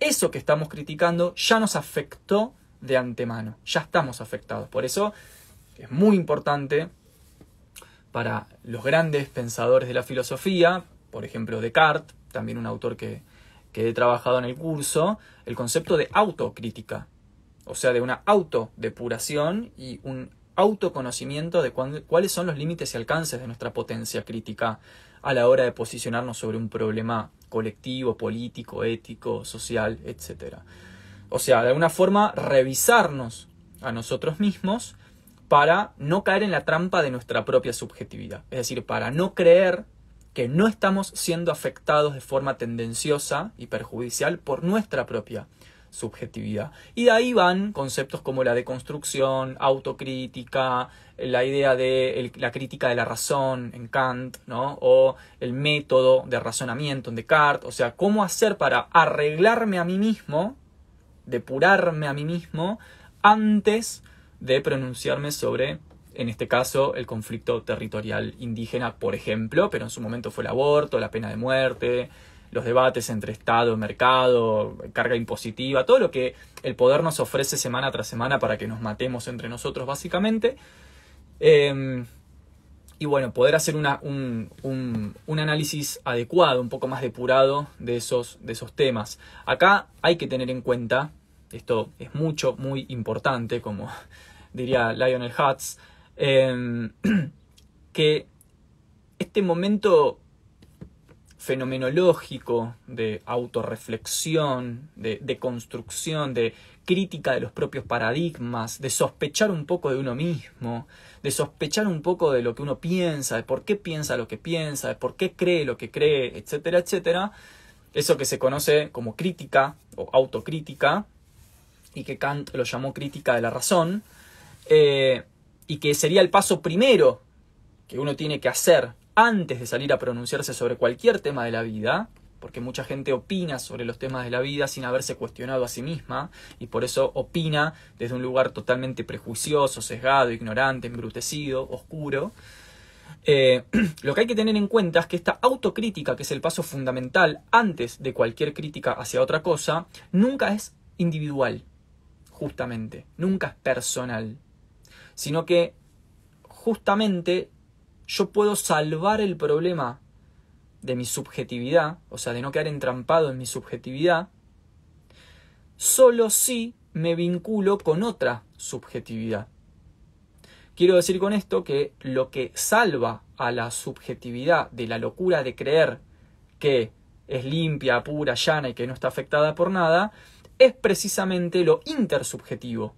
eso que estamos criticando ya nos afectó de antemano, ya estamos afectados. Por eso es muy importante para los grandes pensadores de la filosofía, por ejemplo Descartes, también un autor que, he trabajado en el curso, el concepto de autocrítica, o sea, de una autodepuración y un autoconocimiento de cuáles son los límites y alcances de nuestra potencia crítica a la hora de posicionarnos sobre un problema colectivo, político, ético, social, etc. O sea, de alguna forma, revisarnos a nosotros mismos para no caer en la trampa de nuestra propia subjetividad, es decir, para no creer que no estamos siendo afectados de forma tendenciosa y perjudicial por nuestra propia subjetividad. Y de ahí van conceptos como la deconstrucción, autocrítica, la idea de la crítica de la razón en Kant, O el método de razonamiento en Descartes, o sea, cómo hacer para arreglarme a mí mismo, depurarme a mí mismo antes de pronunciarme sobre, en este caso, el conflicto territorial indígena, por ejemplo, pero en su momento fue el aborto, la pena de muerte, los debates entre Estado, mercado, carga impositiva, todo lo que el poder nos ofrece semana tras semana para que nos matemos entre nosotros, básicamente. Em, y bueno, poder hacer un, un, análisis adecuado, un poco más depurado de esos, de esos temas. Acá hay que tener en cuenta, esto es mucho, muy importante, como diría Lionel Hutz, em, <clears throat> que este momento fenomenológico de autorreflexión, de, de construcción, de crítica de los propios paradigmas, de sospechar un poco de uno mismo, de sospechar un poco de lo que uno piensa, de por qué piensa lo que piensa, de por qué cree lo que cree, etcétera, etcétera. Eso que se conoce como crítica o autocrítica y que Kant lo llamó crítica de la razón, eh, y que sería el paso primero que uno tiene que hacer antes de salir a pronunciarse sobre cualquier tema de la vida, porque mucha gente opina sobre los temas de la vida sin haberse cuestionado a sí misma, y por eso opina desde un lugar totalmente prejuicioso, sesgado, ignorante, embrutecido, oscuro. Eh, <clears throat> lo que hay que tener en cuenta es que esta autocrítica, que es el paso fundamental antes de cualquier crítica hacia otra cosa, nunca es individual, justamente, nunca es personal sino que justamente yo puedo salvar el problema de mi subjetividad, o sea, de no quedar entrampado en mi subjetividad, solo si me vinculo con otra subjetividad. Quiero decir con esto que lo que salva a la subjetividad de la locura de creer que es limpia, pura, llana y que no está afectada por nada, es precisamente lo intersubjetivo,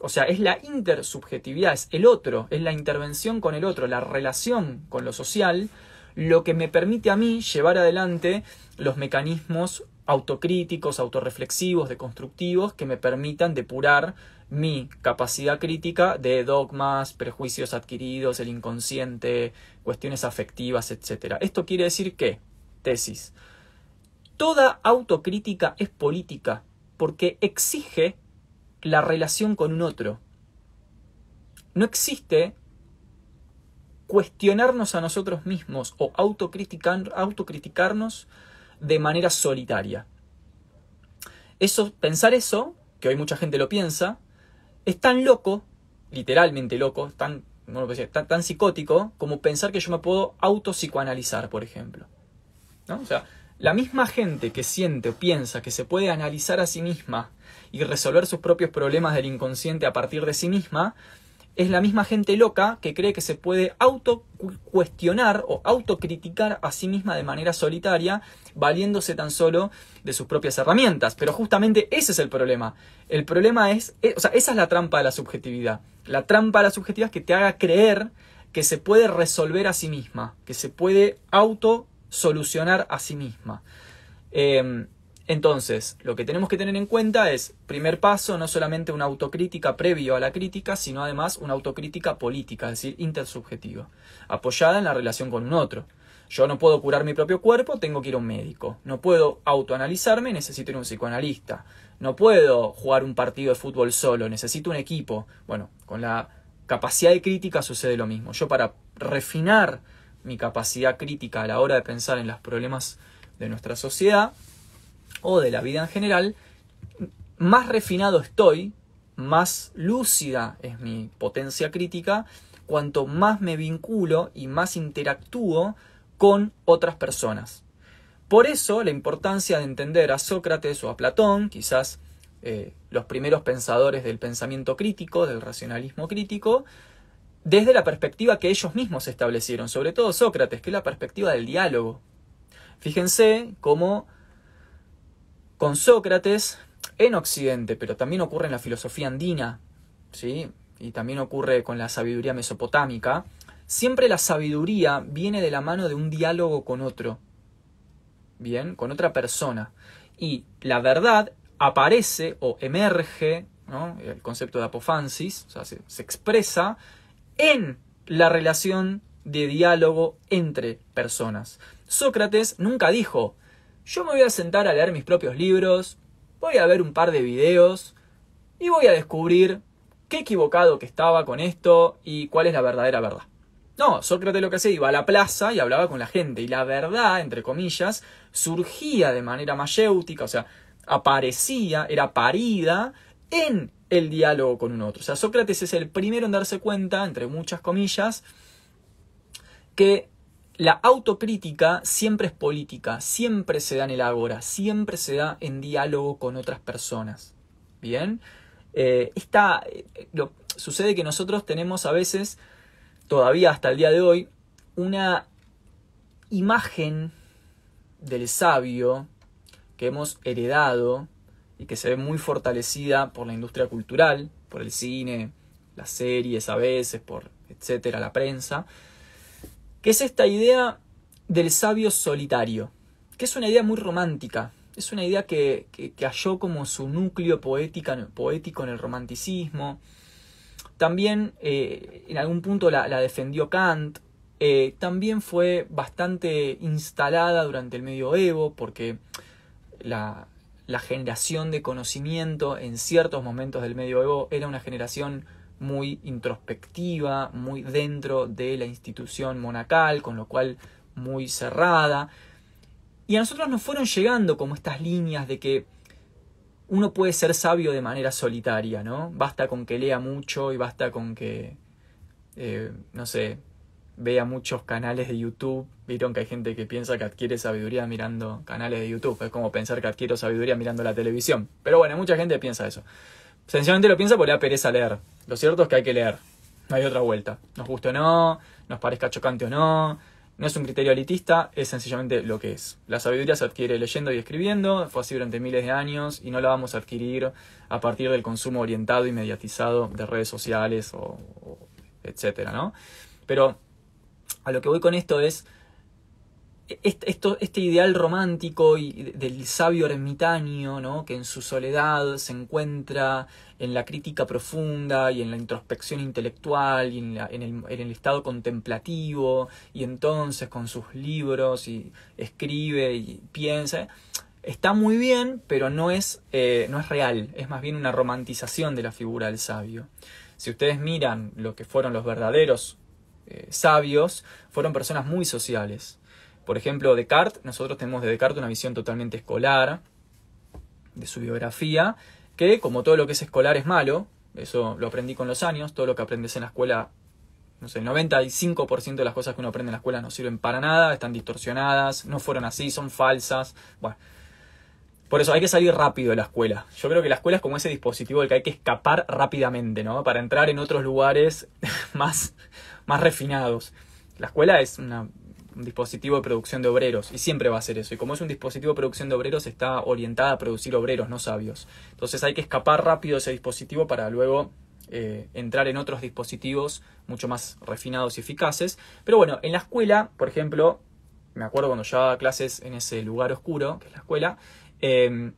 o sea, es la intersubjetividad, es el otro, es la intervención con el otro, la relación con lo social, lo que me permite a mí llevar adelante los mecanismos autocríticos, autorreflexivos, deconstructivos, que me permitan depurar mi capacidad crítica de dogmas, prejuicios adquiridos, el inconsciente, cuestiones afectivas, etc. Esto quiere decir que, tesis, toda autocrítica es política porque exige la relación con un otro. No existe cuestionarnos a nosotros mismos o autocriticarnos de manera solitaria. Eso, pensar eso, que hoy mucha gente lo piensa, es tan loco, literalmente loco, tan, tan, tan, psicótico, como pensar que yo me puedo autopsicoanalizar, por ejemplo. ¿No? O sea, la misma gente que siente o piensa que se puede analizar a sí misma y resolver sus propios problemas del inconsciente a partir de sí misma, es la misma gente loca que cree que se puede autocuestionar o autocriticar a sí misma de manera solitaria, valiéndose tan solo de sus propias herramientas. Pero justamente ese es el problema. El problema es, eh, o sea, esa es la trampa de la subjetividad. La trampa de la subjetividad es que te haga creer que se puede resolver a sí misma, que se puede auto solucionar a sí misma. Em, entonces, lo que tenemos que tener en cuenta es, primer paso, no solamente una autocrítica previo a la crítica, sino además una autocrítica política, es decir, intersubjetiva, apoyada en la relación con un otro. Yo no puedo curar mi propio cuerpo, tengo que ir a un médico. No puedo autoanalizarme, necesito ir a un psicoanalista. No puedo jugar un partido de fútbol solo, necesito un equipo. Bueno, con la capacidad de crítica sucede lo mismo. Yo para refinar mi capacidad crítica a la hora de pensar en los problemas de nuestra sociedad o de la vida en general, más refinado estoy, más lúcida es mi potencia crítica, cuanto más me vinculo y más interactúo con otras personas. Por eso la importancia de entender a Sócrates o a Platón, quizás eh, los primeros pensadores del pensamiento crítico, del racionalismo crítico, desde la perspectiva que ellos mismos establecieron, sobre todo Sócrates, que es la perspectiva del diálogo. Fíjense cómo con Sócrates en Occidente, pero también ocurre en la filosofía andina, ¿sí? y también ocurre con la sabiduría mesopotámica, siempre la sabiduría viene de la mano de un diálogo con otro, ¿bien? Con otra persona. Y la verdad aparece o emerge, ¿no? El concepto de apofansis, se expresa en la relación de diálogo entre personas. Sócrates nunca dijo, yo me voy a sentar a leer mis propios libros, voy a ver un par de videos y voy a descubrir qué equivocado que estaba con esto y cuál es la verdadera verdad. No, Sócrates lo que hacía iba a la plaza y hablaba con la gente y la verdad, entre comillas, surgía de manera mayéutica, o sea, aparecía, era parida en el diálogo con un otro. O sea, Sócrates es el primero en darse cuenta, entre muchas comillas, que la autocrítica siempre es política, siempre se da en el agora. siempre se da en diálogo con otras personas. ¿Bien? Eh, eh sucede que nosotros tenemos a veces, todavía hasta el día de hoy, una imagen del sabio que hemos heredado y que se ve muy fortalecida por la industria cultural, por el cine, las series a veces, por etcétera, la prensa, que es esta idea del sabio solitario, que es una idea muy romántica, es una idea que, que, halló como su núcleo poético en el romanticismo. También eh, en algún punto la, defendió Kant, eh, también fue bastante instalada durante el medioevo porque la, la generación de conocimiento en ciertos momentos del medioevo era una generación muy introspectiva, muy dentro de la institución monacal, con lo cual muy cerrada. Y a nosotros nos fueron llegando como estas líneas de que uno puede ser sabio de manera solitaria, ¿no? Basta con que lea mucho y basta con que, eh, no sé, vea muchos canales de YouTube Vieron que hay gente que piensa que adquiere sabiduría mirando canales de YouTube. Es como pensar que adquiero sabiduría mirando la televisión. Pero bueno, mucha gente piensa eso. Sencillamente lo piensa porque le da pereza leer. Lo cierto es que hay que leer. No hay otra vuelta. Nos guste o no, nos parezca chocante o no. No es un criterio elitista, es sencillamente lo que es. La sabiduría se adquiere leyendo y escribiendo, fue así durante miles de años y no la vamos a adquirir a partir del consumo orientado y mediatizado de redes sociales o etcétera, ¿no? Pero a lo que voy con esto es este, este ideal romántico y del sabio ermitaño, que en su soledad se encuentra en la crítica profunda y en la introspección intelectual y en, el, estado contemplativo y entonces con sus libros y escribe y piensa. Está muy bien, pero no es, eh, no es real, es más bien una romantización de la figura del sabio. Si ustedes miran lo que fueron los verdaderos eh, sabios, fueron personas muy sociales por ejemplo, Descartes, nosotros tenemos de Descartes una visión totalmente escolar de su biografía, que como todo lo que es escolar es malo, eso lo aprendí con los años, todo lo que aprendes en la escuela, no sé, el 95% de las cosas que uno aprende en la escuela no sirven para nada, están distorsionadas, no fueron así, son falsas, bueno. Por eso hay que salir rápido de la escuela. Yo creo que la escuela es como ese dispositivo del que hay que escapar rápidamente, ¿no? Para entrar en otros lugares <laughs> más, más refinados. La escuela es una un dispositivo de producción de obreros y siempre va a ser eso. Y como es un dispositivo de producción de obreros, está orientada a producir obreros, no sabios. Entonces hay que escapar rápido de ese dispositivo para luego eh, entrar en otros dispositivos mucho más refinados y eficaces. Pero bueno, en la escuela, por ejemplo, me acuerdo cuando yo daba clases en ese lugar oscuro, que es la escuela, eh,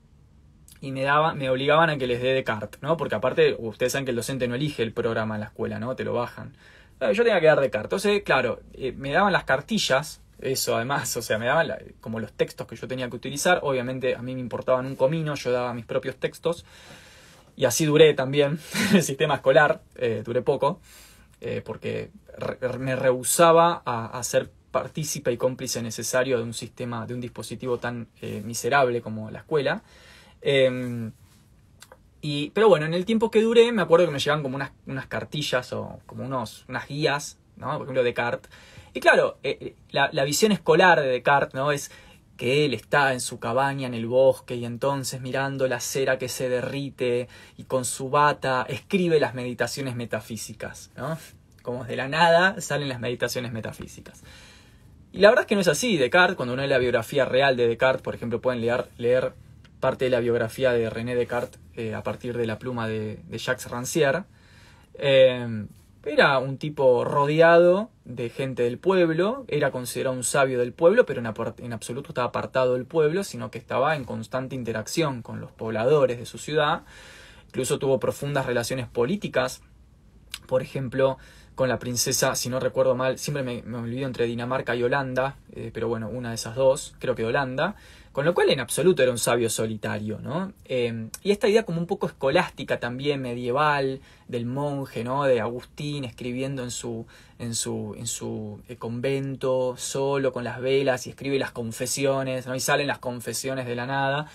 y me daba me obligaban a que les dé Descartes, ¿no? Porque aparte, ustedes saben que el docente no elige el programa en la escuela, ¿no? Te lo bajan yo tenía que dar de carta. Entonces, claro, eh, me daban las cartillas, eso además, o sea, me daban como los textos que yo tenía que utilizar. Obviamente a mí me importaban un comino, yo daba mis propios textos. Y así duré también <laughs> el sistema escolar, eh, duré poco, eh, porque me rehusaba a, a, ser partícipe y cómplice necesario de un sistema, de un dispositivo tan miserable como la escuela. Em, pero bueno, en el tiempo que duré, me acuerdo que me llevan como unas, cartillas o como unos, unas guías, ¿no? Por ejemplo, Descartes. Y claro, eh, eh, la, visión escolar de Descartes, ¿no? Es que él está en su cabaña en el bosque y entonces mirando la cera que se derrite y con su bata escribe las meditaciones metafísicas, ¿no? Como de la nada salen las meditaciones metafísicas. Y la verdad es que no es así. Descartes, cuando uno lee la biografía real de Descartes, por ejemplo, pueden leer parte de la biografía de René Descartes eh, a partir de la pluma de, Jacques Rancière. Em, era un tipo rodeado de gente del pueblo, era considerado un sabio del pueblo, pero en, absoluto estaba apartado del pueblo, sino que estaba en constante interacción con los pobladores de su ciudad. Incluso tuvo profundas relaciones políticas, por ejemplo, con la princesa, si no recuerdo mal, siempre me, me olvido entre Dinamarca y Holanda, eh, pero bueno, una de esas dos, creo que Holanda, con lo cual en absoluto era un sabio solitario, ¿no? Em, y esta idea como un poco escolástica también, medieval, del monje, ¿no? De Agustín escribiendo en su, en su, en su eh, convento, solo, con las velas, y escribe las confesiones, ¿no? Y salen las confesiones de la nada.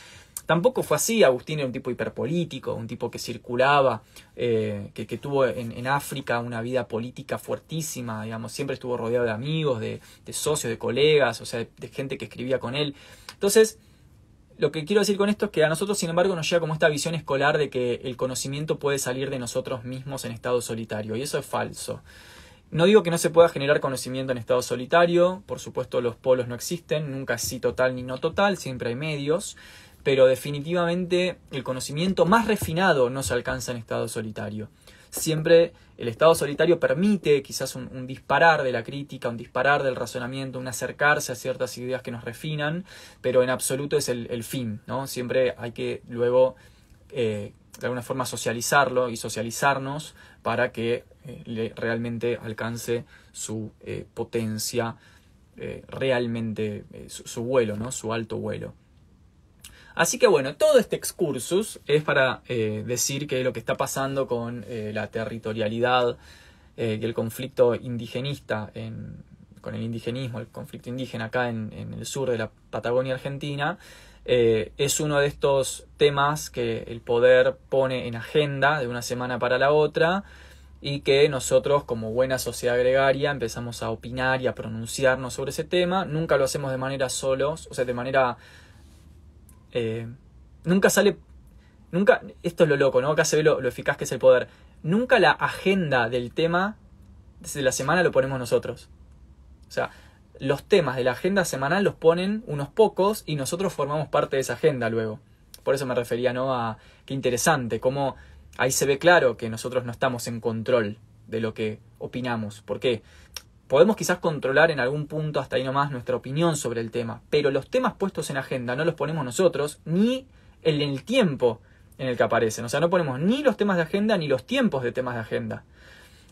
Tampoco fue así, Agustín era un tipo hiperpolítico, un tipo que circulaba, eh, que, tuvo en, África una vida política fuertísima, digamos, siempre estuvo rodeado de amigos, de, socios, de colegas, o sea, de, gente que escribía con él. Entonces, lo que quiero decir con esto es que a nosotros, sin embargo, nos llega como esta visión escolar de que el conocimiento puede salir de nosotros mismos en estado solitario, y eso es falso. No digo que no se pueda generar conocimiento en estado solitario, por supuesto los polos no existen, nunca sí total ni no total, siempre hay medios, pero definitivamente el conocimiento más refinado no se alcanza en estado solitario. Siempre el estado solitario permite quizás un, disparar de la crítica, un disparar del razonamiento, un acercarse a ciertas ideas que nos refinan, pero en absoluto es el, fin, ¿no? Siempre hay que luego eh, de alguna forma socializarlo y socializarnos para que eh, realmente alcance su eh, potencia, realmente su, su vuelo, ¿no? Su alto vuelo. Así que bueno, todo este excursus es para eh, decir que lo que está pasando con eh, la territorialidad eh, y el conflicto indigenista, con el indigenismo, el conflicto indígena acá en, en el sur de la Patagonia Argentina, es uno de estos temas que el poder pone en agenda de una semana para la otra y que nosotros como buena sociedad gregaria empezamos a opinar y a pronunciarnos sobre ese tema. Nunca lo hacemos de manera solos, o sea, de manera eh, nunca sale. Nunca. Esto es lo loco, ¿no? Acá se ve lo, eficaz que es el poder. Nunca la agenda del tema desde la semana lo ponemos nosotros. O sea, los temas de la agenda semanal los ponen unos pocos y nosotros formamos parte de esa agenda luego. Por eso me refería, ¿no? A qué interesante, cómo ahí se ve claro que nosotros no estamos en control de lo que opinamos. ¿Por qué? Podemos quizás controlar en algún punto hasta ahí nomás nuestra opinión sobre el tema, pero los temas puestos en agenda no los ponemos nosotros ni en el tiempo en el que aparecen. O sea, no ponemos ni los temas de agenda ni los tiempos de temas de agenda.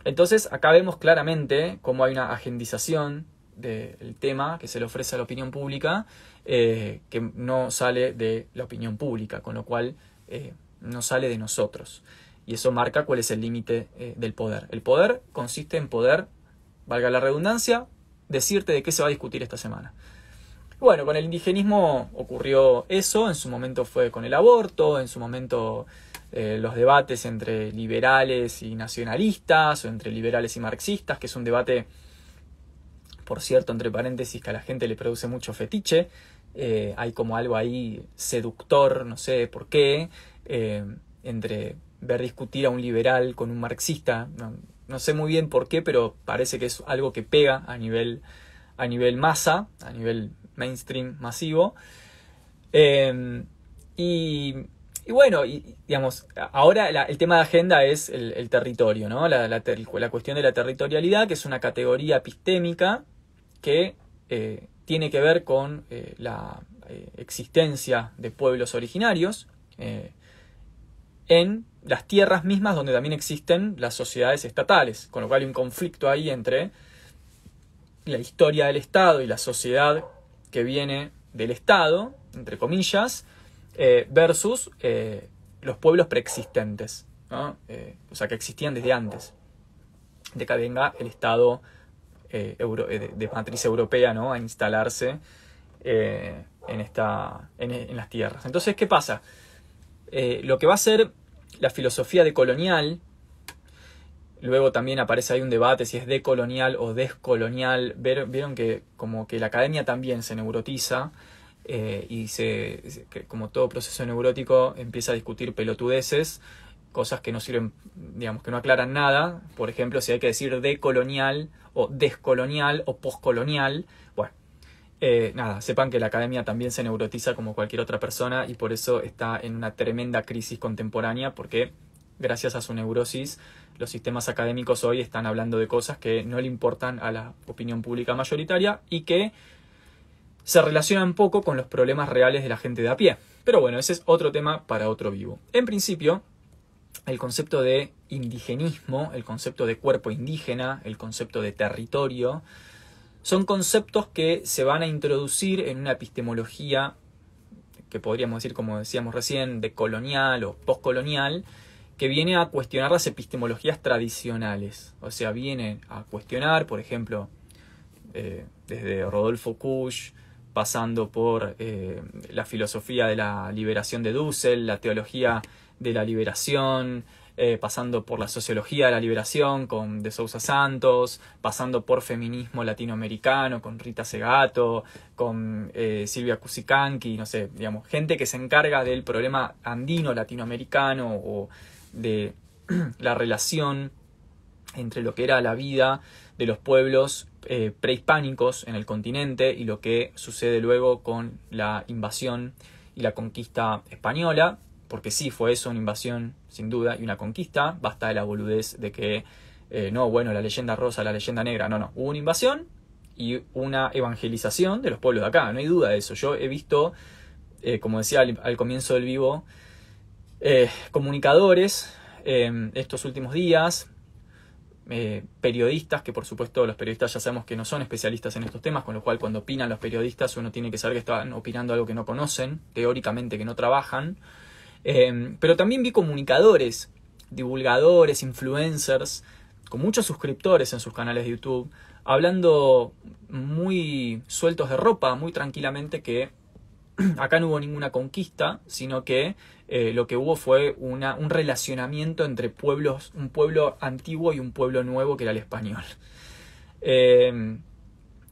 Entonces, acá vemos claramente cómo hay una agendización del tema que se le ofrece a la opinión pública eh, que no sale de la opinión pública, con lo cual eh, no sale de nosotros. Y eso marca cuál es el límite eh, del poder. El poder consiste en poder valga la redundancia, decirte de qué se va a discutir esta semana. Bueno, con el indigenismo ocurrió eso, en su momento fue con el aborto, en su momento eh, los debates entre liberales y nacionalistas, o entre liberales y marxistas, que es un debate, por cierto, entre paréntesis, que a la gente le produce mucho fetiche, eh, hay como algo ahí seductor, no sé por qué, eh, entre ver discutir a un liberal con un marxista, no sé muy bien por qué, pero parece que es algo que pega a nivel, a nivel masa, a nivel mainstream masivo. Em, y, bueno, digamos, ahora el tema de agenda es el, territorio, La, la, cuestión de la territorialidad, que es una categoría epistémica que eh, tiene que ver con eh, la eh, existencia de pueblos originarios en las tierras mismas donde también existen las sociedades estatales, con lo cual hay un conflicto ahí entre la historia del Estado y la sociedad que viene del Estado, entre comillas, eh, versus eh, los pueblos preexistentes, eh, o sea, que existían desde antes de que venga el Estado de, matriz europea ¿no? a instalarse en, esta, en, las tierras. Entonces, ¿qué pasa? lo que va a ser la filosofía decolonial, Luego también aparece ahí un debate si es decolonial o descolonial. Vieron que como que la academia también se neurotiza eh, y se, como todo proceso neurótico empieza a discutir pelotudeces, cosas que no sirven, digamos, que no aclaran nada. Por ejemplo, si hay que decir decolonial o descolonial o poscolonial, eh, nada, sepan que la academia también se neurotiza como cualquier otra persona y por eso está en una tremenda crisis contemporánea porque gracias a su neurosis los sistemas académicos hoy están hablando de cosas que no le importan a la opinión pública mayoritaria y que se relacionan poco con los problemas reales de la gente de a pie. Pero bueno, ese es otro tema para otro vivo. En principio, el concepto de indigenismo, el concepto de cuerpo indígena, el concepto de territorio, son conceptos que se van a introducir en una epistemología que podríamos decir, como decíamos recién, de colonial o postcolonial, que viene a cuestionar las epistemologías tradicionales. O sea, viene a cuestionar, por ejemplo, eh, desde Rodolfo Kusch, pasando por eh, la filosofía de la liberación de Dussel, la teología de la liberación, eh, pasando por la sociología de la liberación con De Sousa Santos, pasando por feminismo latinoamericano con Rita Segato, con eh, Silvia Cusicanqui, no sé, digamos, gente que se encarga del problema andino latinoamericano o de <clears throat> la relación entre lo que era la vida de los pueblos eh, prehispánicos en el continente y lo que sucede luego con la invasión y la conquista española, porque sí fue eso, una invasión sin duda, y una conquista. Basta de la boludez de que, eh, no, bueno, la leyenda rosa, la leyenda negra. No, no. Hubo una invasión y una evangelización de los pueblos de acá. No hay duda de eso. Yo he visto, eh, como decía al, comienzo del vivo, eh, comunicadores em, estos últimos días, periodistas, que por supuesto los periodistas ya sabemos que no son especialistas en estos temas, con lo cual cuando opinan los periodistas uno tiene que saber que están opinando algo que no conocen, teóricamente que no trabajan, Em, pero también vi comunicadores, divulgadores, influencers, con muchos suscriptores en sus canales de YouTube, hablando muy sueltos de ropa, muy tranquilamente que <clears throat> acá no hubo ninguna conquista, sino que eh, lo que hubo fue un relacionamiento entre pueblos, un pueblo antiguo y un pueblo nuevo que era el español. Em,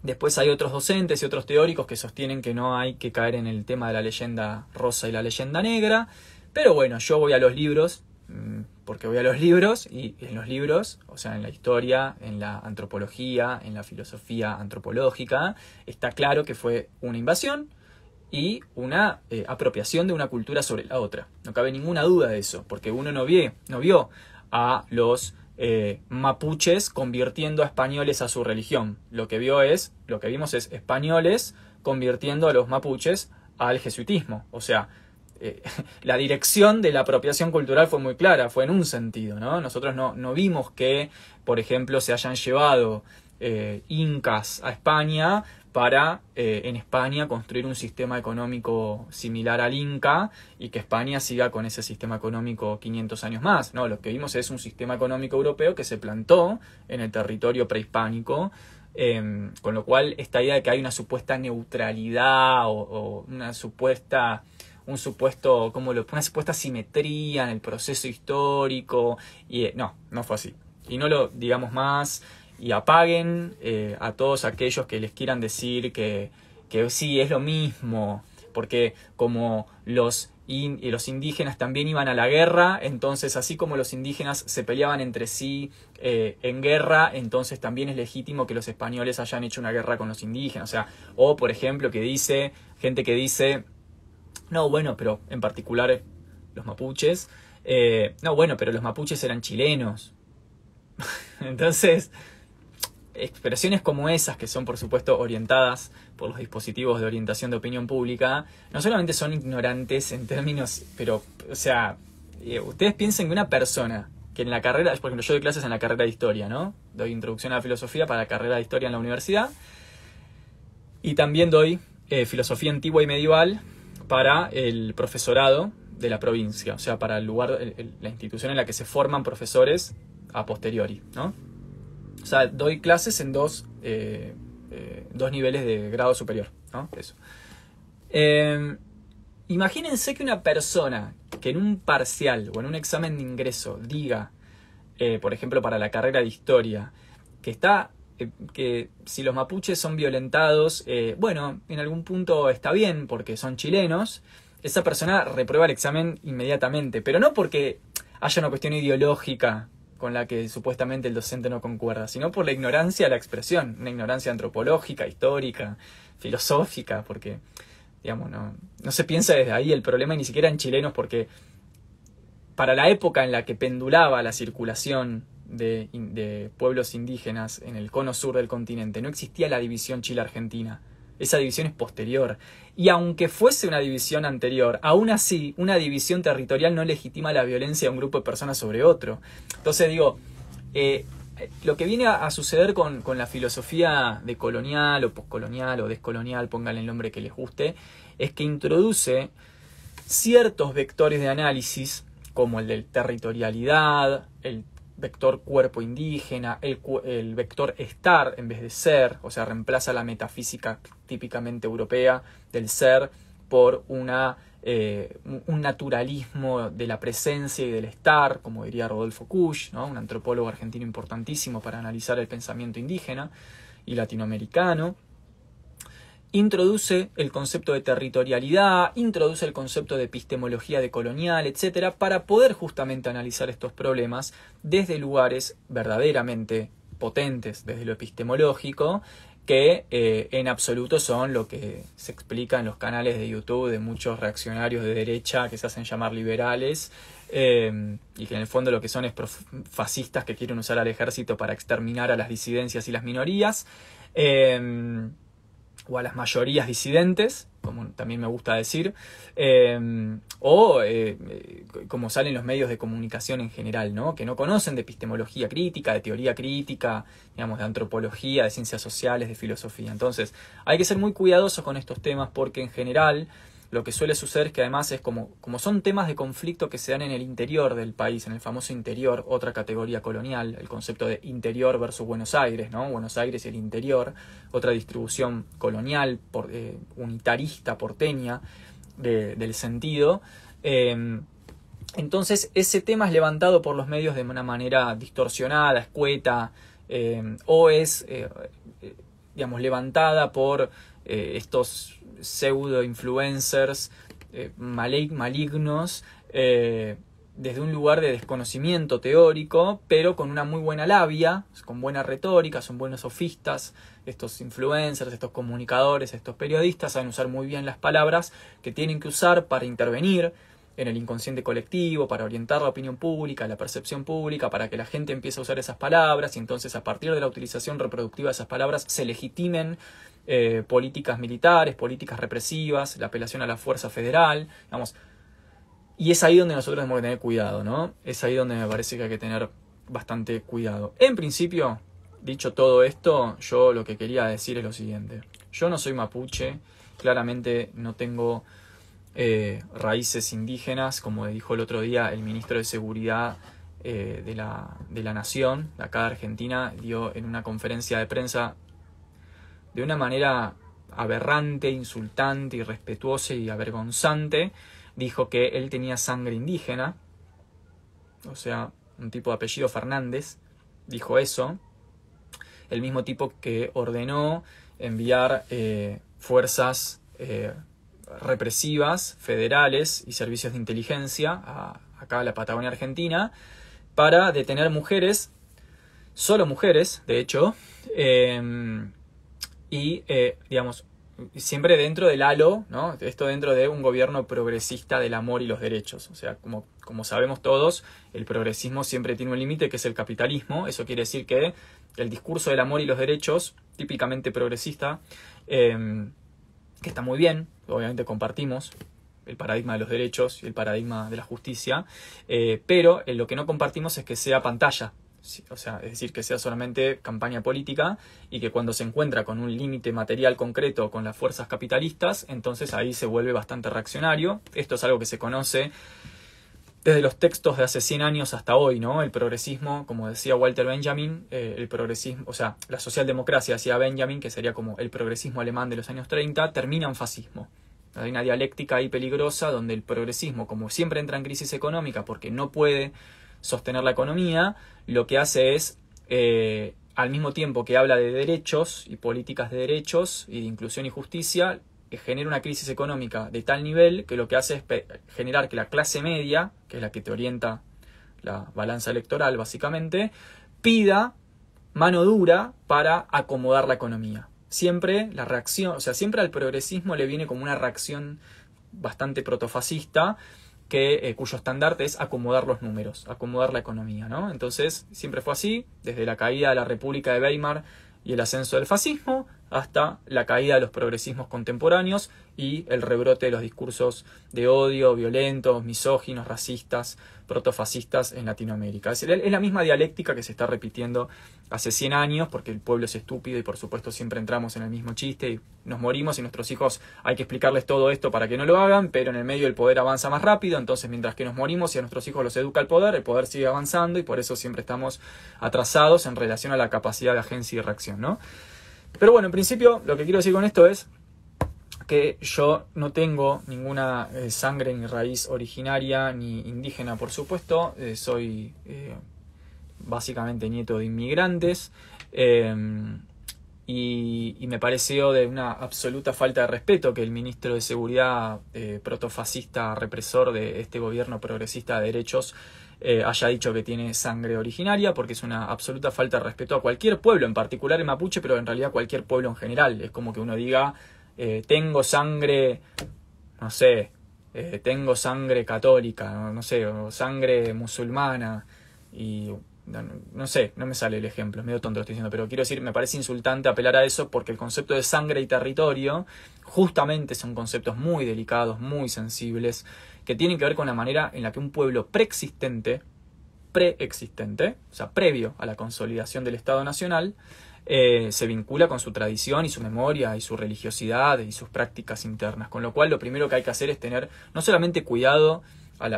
después hay otros docentes y otros teóricos que sostienen que no hay que caer en el tema de la leyenda rosa y la leyenda negra, pero bueno, yo voy a los libros, mm, porque voy a los libros y en los libros, o sea, en la historia, en la antropología, en la filosofía antropológica, está claro que fue una invasión y una eh, apropiación de una cultura sobre la otra. No cabe ninguna duda de eso, porque uno no, no vio a los eh, mapuches convirtiendo a españoles a su religión. Lo que vio es, lo que vimos es españoles convirtiendo a los mapuches al jesuitismo. O sea, eh, <laughs> la dirección de la apropiación cultural fue muy clara, fue en un sentido, Nosotros no, vimos que, por ejemplo, se hayan llevado eh, incas a España para eh, en España construir un sistema económico similar al Inca y que España siga con ese sistema económico 500 años más. No, lo que vimos es un sistema económico europeo que se plantó en el territorio prehispánico, em, con lo cual esta idea de que hay una supuesta neutralidad o una supuesta un supuesto, como lo, una supuesta simetría en el proceso histórico. Y eh, no, no fue así. Y no lo digamos más y apaguen eh, a todos aquellos que les quieran decir que, sí, es lo mismo, porque como los, los indígenas también iban a la guerra, entonces así como los indígenas se peleaban entre sí eh, en guerra, entonces también es legítimo que los españoles hayan hecho una guerra con los indígenas. O sea, o por ejemplo que dice, gente que dice no, bueno, pero en particular eh, los mapuches, eh, no, bueno, pero los mapuches eran chilenos. <laughs> Entonces, expresiones como esas, que son por supuesto orientadas por los dispositivos de orientación de opinión pública, no solamente son ignorantes en términos, pero, o sea, eh, ustedes piensen que una persona que en la carrera, por ejemplo, yo doy clases en la carrera de historia, ¿no? Doy introducción a la filosofía para la carrera de historia en la universidad. Y también doy filosofía antigua y medieval para el profesorado de la provincia, o sea, para el lugar, la institución en la que se forman profesores a posteriori, ¿no? O sea, doy clases en dos, eh, eh, dos niveles de grado superior, ¿no? Eso. Em, imagínense que una persona que en un parcial o en un examen de ingreso diga, eh, por ejemplo, para la carrera de historia, que está que si los mapuches son violentados, eh, bueno, en algún punto está bien porque son chilenos, esa persona reprueba el examen inmediatamente, pero no porque haya una cuestión ideológica con la que supuestamente el docente no concuerda, sino por la ignorancia de la expresión, una ignorancia antropológica, histórica, filosófica, porque, digamos, no, no se piensa desde ahí el problema ni siquiera en chilenos, porque para la época en la que pendulaba la circulación de, pueblos indígenas en el cono sur del continente. No existía la división Chile-Argentina. Esa división es posterior. Y aunque fuese una división anterior, aún así, una división territorial no legitima la violencia de un grupo de personas sobre otro. Entonces digo, eh, lo que viene a, suceder con, la filosofía de colonial o poscolonial o descolonial, pónganle el nombre que les guste, es que introduce ciertos vectores de análisis, como el de territorialidad, el vector cuerpo indígena, el, vector estar en vez de ser, o sea, reemplaza la metafísica típicamente europea del ser por una, eh, un naturalismo de la presencia y del estar, como diría Rodolfo Kusch, ¿no? un antropólogo argentino importantísimo para analizar el pensamiento indígena y latinoamericano introduce el concepto de territorialidad, introduce el concepto de epistemología decolonial, etc., para poder justamente analizar estos problemas desde lugares verdaderamente potentes, desde lo epistemológico, que eh, en absoluto son lo que se explica en los canales de YouTube de muchos reaccionarios de derecha que se hacen llamar liberales eh, y que en el fondo lo que son es fascistas que quieren usar al ejército para exterminar a las disidencias y las minorías. Eh, o a las mayorías disidentes, como también me gusta decir, eh, o eh, como salen los medios de comunicación en general, ¿no? que no conocen de epistemología crítica, de teoría crítica, digamos, de antropología, de ciencias sociales, de filosofía. Entonces, hay que ser muy cuidadosos con estos temas porque en general lo que suele suceder es que además es como, como son temas de conflicto que se dan en el interior del país, en el famoso interior, otra categoría colonial, el concepto de interior versus Buenos Aires, ¿no? Buenos Aires y el interior, otra distribución colonial, por, eh, unitarista, porteña, del sentido. Em, entonces ese tema es levantado por los medios de una manera distorsionada, escueta, em, o es, eh, eh, digamos, levantada por estos pseudo influencers eh, malignos eh, desde un lugar de desconocimiento teórico, pero con una muy buena labia, con buena retórica, son buenos sofistas, estos influencers, estos comunicadores, estos periodistas saben usar muy bien las palabras que tienen que usar para intervenir en el inconsciente colectivo, para orientar la opinión pública, la percepción pública, para que la gente empiece a usar esas palabras y entonces a partir de la utilización reproductiva de esas palabras se legitimen eh, políticas militares, políticas represivas, la apelación a la fuerza federal, digamos. Y es ahí donde nosotros tenemos que tener cuidado, ¿no? Es ahí donde me parece que hay que tener bastante cuidado. En principio, dicho todo esto, yo lo que quería decir es lo siguiente. Yo no soy mapuche, claramente no tengo eh, raíces indígenas, como dijo el otro día el ministro de Seguridad eh, de, la, de la Nación, de acá de Argentina, dio en una conferencia de prensa de una manera aberrante, insultante, irrespetuosa y avergonzante, dijo que él tenía sangre indígena, o sea, un tipo de apellido Fernández, dijo eso, el mismo tipo que ordenó enviar eh, fuerzas eh, represivas, federales y servicios de inteligencia a, acá a la Patagonia Argentina, para detener mujeres, solo mujeres, de hecho, em, y, eh, digamos, siempre dentro del halo, ¿no? Esto dentro de un gobierno progresista del amor y los derechos. O sea, como, sabemos todos, el progresismo siempre tiene un límite que es el capitalismo. Eso quiere decir que el discurso del amor y los derechos, típicamente progresista, em, que está muy bien, obviamente compartimos el paradigma de los derechos y el paradigma de la justicia, eh, pero lo que no compartimos es que sea pantalla, o sea, es decir, que sea solamente campaña política y que cuando se encuentra con un límite material concreto con las fuerzas capitalistas, entonces ahí se vuelve bastante reaccionario. Esto es algo que se conoce desde los textos de hace 100 años hasta hoy, ¿no? El progresismo, como decía Walter Benjamin, eh, el progresismo, o sea, la socialdemocracia, decía Benjamin, que sería como el progresismo alemán de los años 30, termina en fascismo. Hay una dialéctica ahí peligrosa donde el progresismo, como siempre entra en crisis económica porque no puede sostener la economía, lo que hace es, eh, al mismo tiempo que habla de derechos y políticas de derechos y de inclusión y justicia, eh, genera una crisis económica de tal nivel que lo que hace es generar que la clase media, que es la que te orienta la balanza electoral básicamente, pida mano dura para acomodar la economía. Siempre la reacción, o sea, siempre al progresismo le viene como una reacción bastante protofascista que, eh, cuyo estandarte es acomodar los números, acomodar la economía. ¿no? Entonces, siempre fue así, desde la caída de la República de Weimar y el ascenso del fascismo, hasta la caída de los progresismos contemporáneos y el rebrote de los discursos de odio, violentos, misóginos, racistas, protofascistas en Latinoamérica. Es, la misma dialéctica que se está repitiendo hace 100 años, porque el pueblo es estúpido y por supuesto siempre entramos en el mismo chiste y nos morimos y nuestros hijos hay que explicarles todo esto para que no lo hagan, pero en el medio el poder avanza más rápido, entonces mientras que nos morimos y a nuestros hijos los educa el poder, el poder sigue avanzando y por eso siempre estamos atrasados en relación a la capacidad de agencia y reacción, ¿no? Pero bueno, en principio lo que quiero decir con esto es que yo no tengo ninguna eh, sangre ni raíz originaria ni indígena, por supuesto. Eh, soy eh, básicamente nieto de inmigrantes. Em, y, me pareció de una absoluta falta de respeto que el ministro de Seguridad protofascista represor de este gobierno progresista de derechos eh, haya dicho que tiene sangre originaria, porque es una absoluta falta de respeto a cualquier pueblo, en particular el mapuche, pero en realidad cualquier pueblo en general. Es como que uno diga, eh, tengo sangre, no sé, eh, tengo sangre católica, no, sé, o sangre musulmana, y no, sé, no me sale el ejemplo, es medio tonto lo estoy diciendo, pero quiero decir, me parece insultante apelar a eso porque el concepto de sangre y territorio justamente son conceptos muy delicados, muy sensibles, que tienen que ver con la manera en la que un pueblo preexistente, preexistente, o sea, previo a la consolidación del Estado Nacional, eh, se vincula con su tradición y su memoria y su religiosidad y sus prácticas internas. Con lo cual, lo primero que hay que hacer es tener no solamente cuidado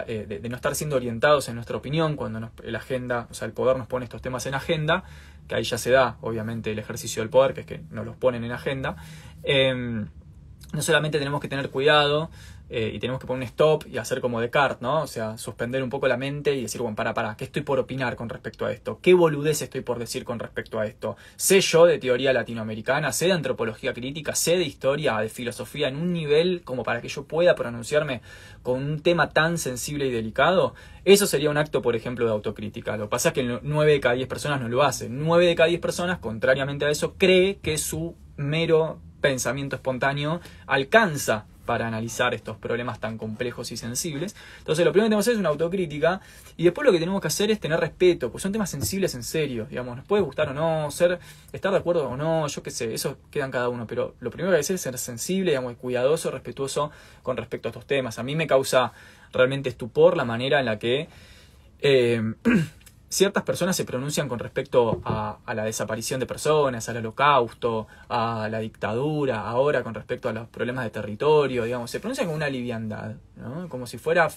eh, de, no estar siendo orientados en nuestra opinión cuando la agenda, o sea, el poder nos pone estos temas en agenda, que ahí ya se da, obviamente, el ejercicio del poder, que es que nos los ponen en agenda. Eh, no solamente tenemos que tener cuidado eh, y tenemos que poner un stop y hacer como Descartes, ¿no? O sea, suspender un poco la mente y decir, bueno, para, para, ¿qué estoy por opinar con respecto a esto? ¿Qué boludez estoy por decir con respecto a esto? Sé yo de teoría latinoamericana, sé de antropología crítica, sé de historia, de filosofía, en un nivel como para que yo pueda pronunciarme con un tema tan sensible y delicado. Eso sería un acto, por ejemplo, de autocrítica. Lo que pasa es que 9 de cada 10 personas no lo hacen. 9 de cada 10 personas, contrariamente a eso, cree que su mero pensamiento espontáneo alcanza para analizar estos problemas tan complejos y sensibles. Entonces, lo primero que tenemos que hacer es una autocrítica y después lo que tenemos que hacer es tener respeto, pues son temas sensibles en serio, digamos, nos puede gustar o no, ser, estar de acuerdo o no, yo qué sé, eso queda en cada uno, pero lo primero que hay que hacer es ser sensible, digamos, cuidadoso, respetuoso con respecto a estos temas. A mí me causa realmente estupor la manera en la que eh, <clears throat> ciertas personas se pronuncian con respecto a, la desaparición de personas, al holocausto, a la dictadura, ahora con respecto a los problemas de territorio, digamos, se pronuncian con una liviandad, ¿no? como si fuera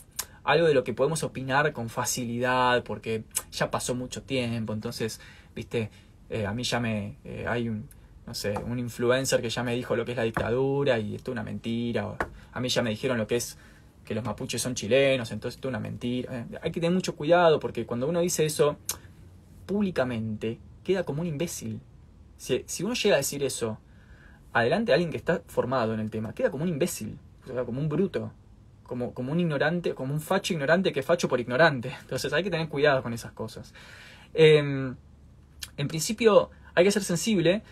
algo de lo que podemos opinar con facilidad, porque ya pasó mucho tiempo, entonces, viste, eh, a mí ya me... Eh, hay un no sé, un influencer que ya me dijo lo que es la dictadura y esto es una mentira. O a mí ya me dijeron lo que es que los mapuches son chilenos, entonces es una mentira. Eh. hay que tener mucho cuidado porque cuando uno dice eso públicamente, queda como un imbécil. Si, uno llega a decir eso adelante a alguien que está formado en el tema, queda como un imbécil, sea, como un bruto, como, como un ignorante, como un facho ignorante que facho por ignorante. <laughs> Entonces hay que tener cuidado con esas cosas. Em, en principio hay que ser sensible.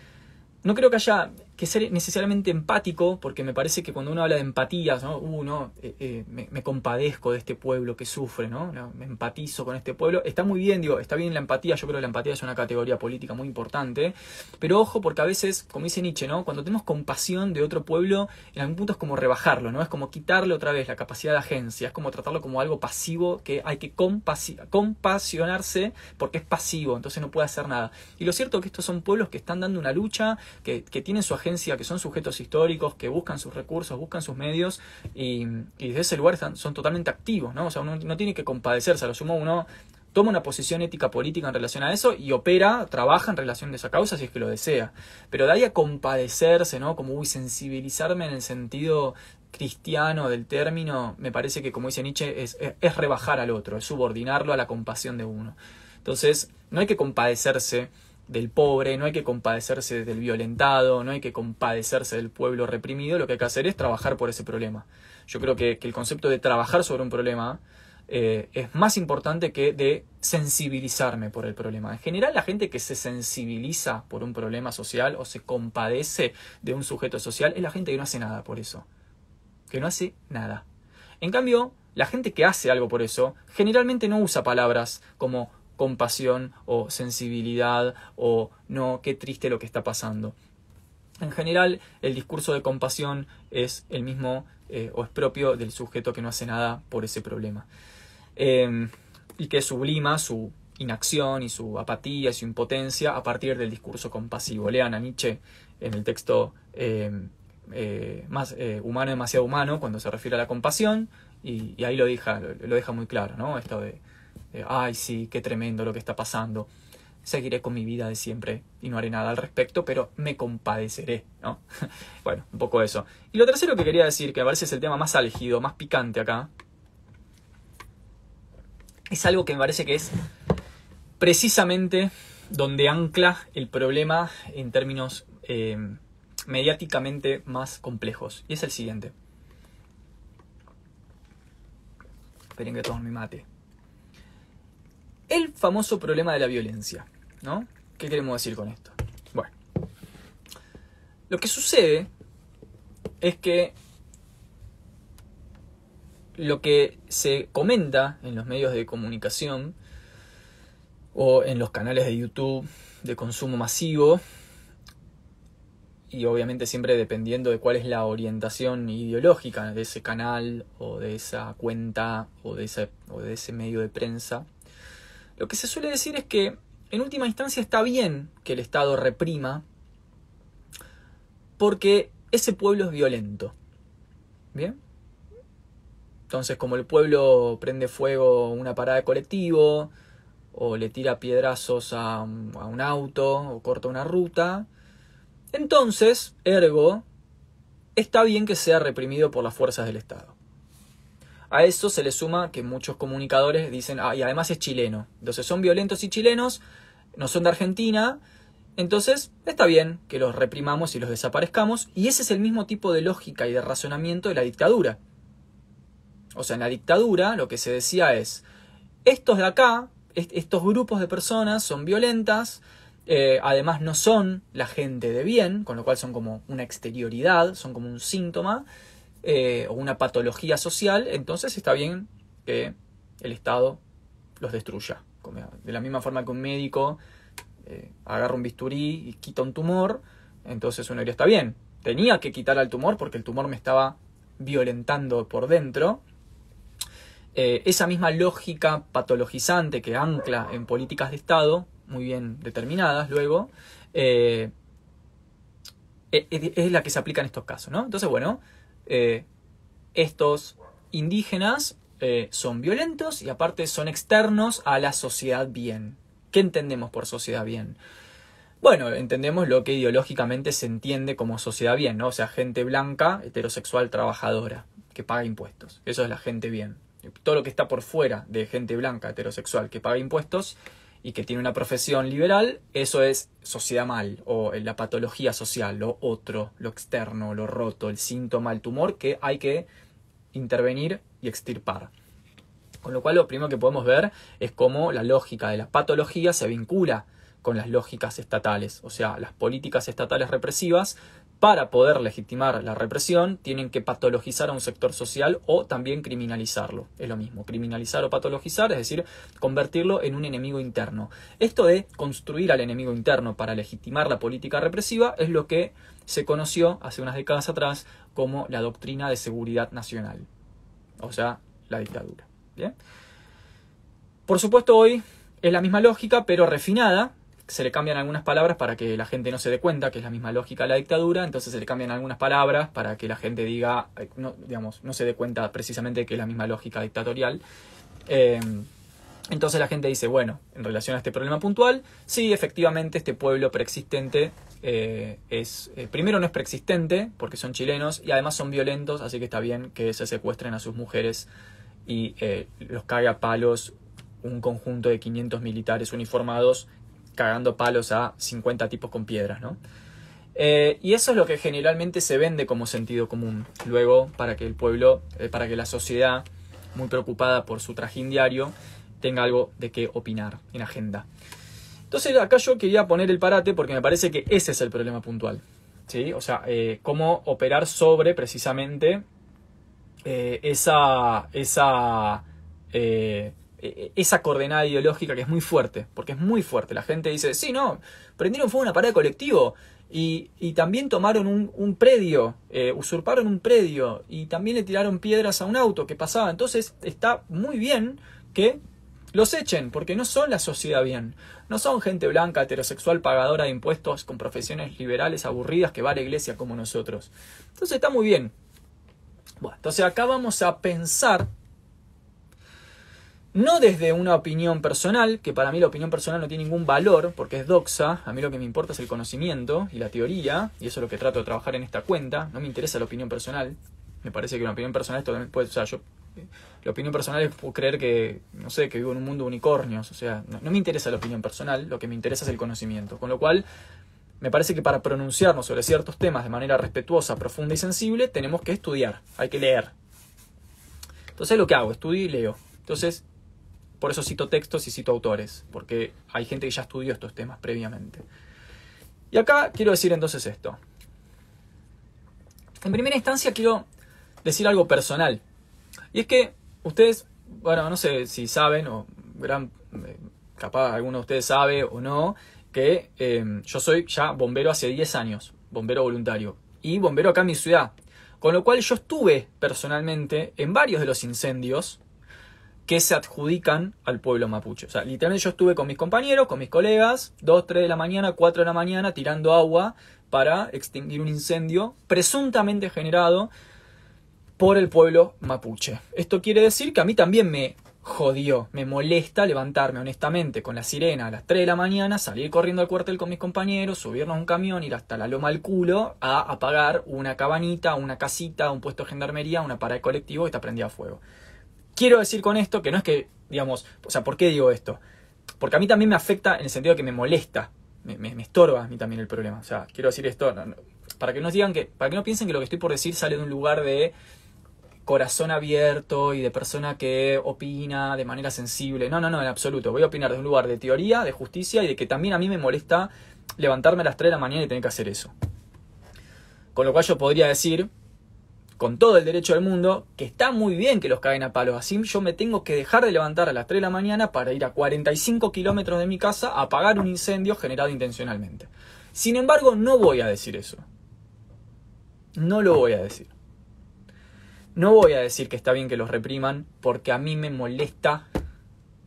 No creo que haya que ser necesariamente empático, porque me parece que cuando uno habla de empatías, ¿no? Uh, eh, eh, me, compadezco de este pueblo que sufre, Me empatizo con este pueblo. Está muy bien, digo, está bien la empatía, yo creo que la empatía es una categoría política muy importante, pero ojo, porque a veces, como dice Nietzsche, ¿no? Cuando tenemos compasión de otro pueblo, en algún punto es como rebajarlo, ¿no? Es como quitarle otra vez la capacidad de agencia, es como tratarlo como algo pasivo, que hay que compasionarse porque es pasivo, entonces no puede hacer nada. Y lo cierto es que estos son pueblos que están dando una lucha, que, que tienen su agencia, que son sujetos históricos, que buscan sus recursos, buscan sus medios y, desde ese lugar son totalmente activos, ¿no? O sea, uno no tiene que compadecerse, a lo sumo uno toma una posición ética política en relación a eso y opera, trabaja en relación de esa causa si es que lo desea. Pero de ahí a compadecerse, ¿no? Como, uy, sensibilizarme en el sentido cristiano del término, me parece que, como dice Nietzsche, es rebajar al otro, es subordinarlo a la compasión de uno. Entonces, no hay que compadecerse del pobre, no hay que compadecerse del violentado, no hay que compadecerse del pueblo reprimido, lo que hay que hacer es trabajar por ese problema. Yo creo que, el concepto de trabajar sobre un problema eh, es más importante que de sensibilizarme por el problema. En general, la gente que se sensibiliza por un problema social o se compadece de un sujeto social es la gente que no hace nada por eso. Que no hace nada. En cambio, la gente que hace algo por eso generalmente no usa palabras como compasión o sensibilidad o no, qué triste lo que está pasando. En general, el discurso de compasión es el mismo eh, o es propio del sujeto que no hace nada por ese problema. Em, y que sublima su inacción y su apatía y su impotencia a partir del discurso compasivo. Lean a Nietzsche en el texto em, eh, más, eh, Humano demasiado humano cuando se refiere a la compasión y, ahí lo deja, lo deja muy claro, ¿no? Esto de eh, ay sí, qué tremendo lo que está pasando, seguiré con mi vida de siempre y no haré nada al respecto, pero me compadeceré, ¿no? <laughs> bueno, un poco eso. Y lo tercero que quería decir, que a veces es el tema más álgido, más picante acá, es algo que me parece que es precisamente donde ancla el problema en términos eh, mediáticamente más complejos. Y es el siguiente. Esperen que todos me mate el famoso problema de la violencia, ¿no? ¿Qué queremos decir con esto? Bueno, lo que sucede es que lo que se comenta en los medios de comunicación o en los canales de YouTube de consumo masivo y obviamente siempre dependiendo de cuál es la orientación ideológica de ese canal o de esa cuenta o de ese, o de ese medio de prensa, lo que se suele decir es que en última instancia está bien que el Estado reprima porque ese pueblo es violento. ¿Bien? Entonces, como el pueblo prende fuego una parada de colectivo, o le tira piedrazos a, a, un auto, o corta una ruta, entonces, ergo, está bien que sea reprimido por las fuerzas del Estado. A eso se le suma que muchos comunicadores dicen, ah, y además es chileno. Entonces son violentos y chilenos, no son de Argentina, entonces, está bien que los reprimamos y los desaparezcamos, y ese es el mismo tipo de lógica y de razonamiento de la dictadura. O sea, en la dictadura lo que se decía es, estos de acá, estos grupos de personas son violentas, eh, además no son la gente de bien, con lo cual son como una exterioridad, son como un síntoma, eh, o una patología social, entonces está bien que el Estado los destruya. De la misma forma que un médico eh, agarra un bisturí y quita un tumor, entonces uno diría, está bien, tenía que quitar al tumor porque el tumor me estaba violentando por dentro. Eh, esa misma lógica patologizante que ancla en políticas de Estado, muy bien determinadas luego, e, e, es la que se aplica en estos casos, ¿no? Entonces, bueno, eh, estos indígenas eh, son violentos y aparte son externos a la sociedad bien. ¿Qué entendemos por sociedad bien? Bueno, entendemos lo que ideológicamente se entiende como sociedad bien, ¿no? O sea, gente blanca, heterosexual, trabajadora, que paga impuestos. Eso es la gente bien. Todo lo que está por fuera de gente blanca, heterosexual, que paga impuestos, y que tiene una profesión liberal, eso es sociedad mal o eh, la patología social, lo otro, lo externo, lo roto, el síntoma, el tumor que hay que intervenir y extirpar. Con lo cual lo primero que podemos ver es cómo la lógica de la patología se vincula con las lógicas estatales, o sea, las políticas estatales represivas para poder legitimar la represión, tienen que patologizar a un sector social o también criminalizarlo. Es lo mismo, criminalizar o patologizar, es decir, convertirlo en un enemigo interno. Esto de construir al enemigo interno para legitimar la política represiva es lo que se conoció hace unas décadas atrás como la doctrina de seguridad nacional, o sea, la dictadura. Por supuesto, hoy es la misma lógica, pero refinada, se le cambian algunas palabras para que la gente no se dé cuenta, que es la misma lógica de la dictadura, entonces se le cambian algunas palabras para que la gente diga, eh, no, digamos, no se dé cuenta precisamente que es la misma lógica dictatorial. Em, entonces la gente dice, bueno, en relación a este problema puntual, sí, efectivamente este pueblo preexistente eh, es, eh, primero no es preexistente, porque son chilenos, y además son violentos, así que está bien que se secuestren a sus mujeres y los caiga a palos un conjunto de 500 militares uniformados cagando palos a 50 tipos con piedras, ¿no? Eh, y eso es lo que generalmente se vende como sentido común. Luego, para que el pueblo, eh, para que la sociedad, muy preocupada por su trajín diario, tenga algo de qué opinar en agenda. Entonces, acá yo quería poner el parate porque me parece que ese es el problema puntual. ¿sí? O sea, eh, cómo operar sobre precisamente esa, esa e, e, esa coordenada ideológica que es muy fuerte, porque es muy fuerte. La gente dice, sí, no, prendieron fuego una parada de colectivo y, también tomaron un, predio, eh, usurparon un predio y también le tiraron piedras a un auto que pasaba. Entonces está muy bien que los echen, porque no son la sociedad bien. No son gente blanca, heterosexual, pagadora de impuestos, con profesiones liberales aburridas que va a la iglesia como nosotros. Entonces está muy bien. Bueno, entonces acá vamos a pensar no desde una opinión personal, que para mí la opinión personal no tiene ningún valor, porque es doxa, a mí lo que me importa es el conocimiento y la teoría, y eso es lo que trato de trabajar en esta cuenta, no me interesa la opinión personal, me parece que una opinión personal es... puede, o sea, yo, la opinión personal es creer que, no sé, que vivo en un mundo de unicornios, o sea, no, no me interesa la opinión personal, lo que me interesa es el conocimiento, con lo cual me parece que para pronunciarnos sobre ciertos temas de manera respetuosa, profunda y sensible, tenemos que estudiar, hay que leer. Entonces lo que hago, estudio y leo. Entonces, por eso cito textos y cito autores, porque hay gente que ya estudió estos temas previamente. Y acá quiero decir entonces esto. En primera instancia quiero decir algo personal. Y es que ustedes, bueno, no sé si saben o gran, eh, capaz alguno de ustedes sabe o no, que em, yo soy ya bombero hace 10 años, bombero voluntario, y bombero acá en mi ciudad. Con lo cual yo estuve personalmente en varios de los incendios que se adjudican al pueblo mapuche. O sea, literalmente yo estuve con mis compañeros, con mis colegas, dos, 3 de la mañana, 4 de la mañana, tirando agua para extinguir un incendio presuntamente generado por el pueblo mapuche. Esto quiere decir que a mí también me jodió, me molesta levantarme honestamente con la sirena a las tres de la mañana, salir corriendo al cuartel con mis compañeros, subirnos a un camión, ir hasta la loma al culo a apagar una cabanita, una casita, un puesto de gendarmería, una parada de colectivo que está prendida a fuego. Quiero decir con esto que no es que, digamos, o sea, ¿por qué digo esto? Porque a mí también me afecta en el sentido de que me molesta, me, estorba a mí también el problema. O sea, quiero decir esto, para que no digan que, para que no piensen que lo que estoy por decir sale de un lugar de corazón abierto y de persona que opina de manera sensible. No, no, no, en absoluto. Voy a opinar de un lugar de teoría, de justicia y de que también a mí me molesta levantarme a las 3 de la mañana y tener que hacer eso. Con lo cual yo podría decir, con todo el derecho del mundo, que está muy bien que los caguen a palos. Así yo me tengo que dejar de levantar a las 3 de la mañana para ir a 45 kilómetros de mi casa a apagar un incendio generado intencionalmente. Sin embargo, no voy a decir eso. No lo voy a decir. No voy a decir que está bien que los repriman porque a mí me molesta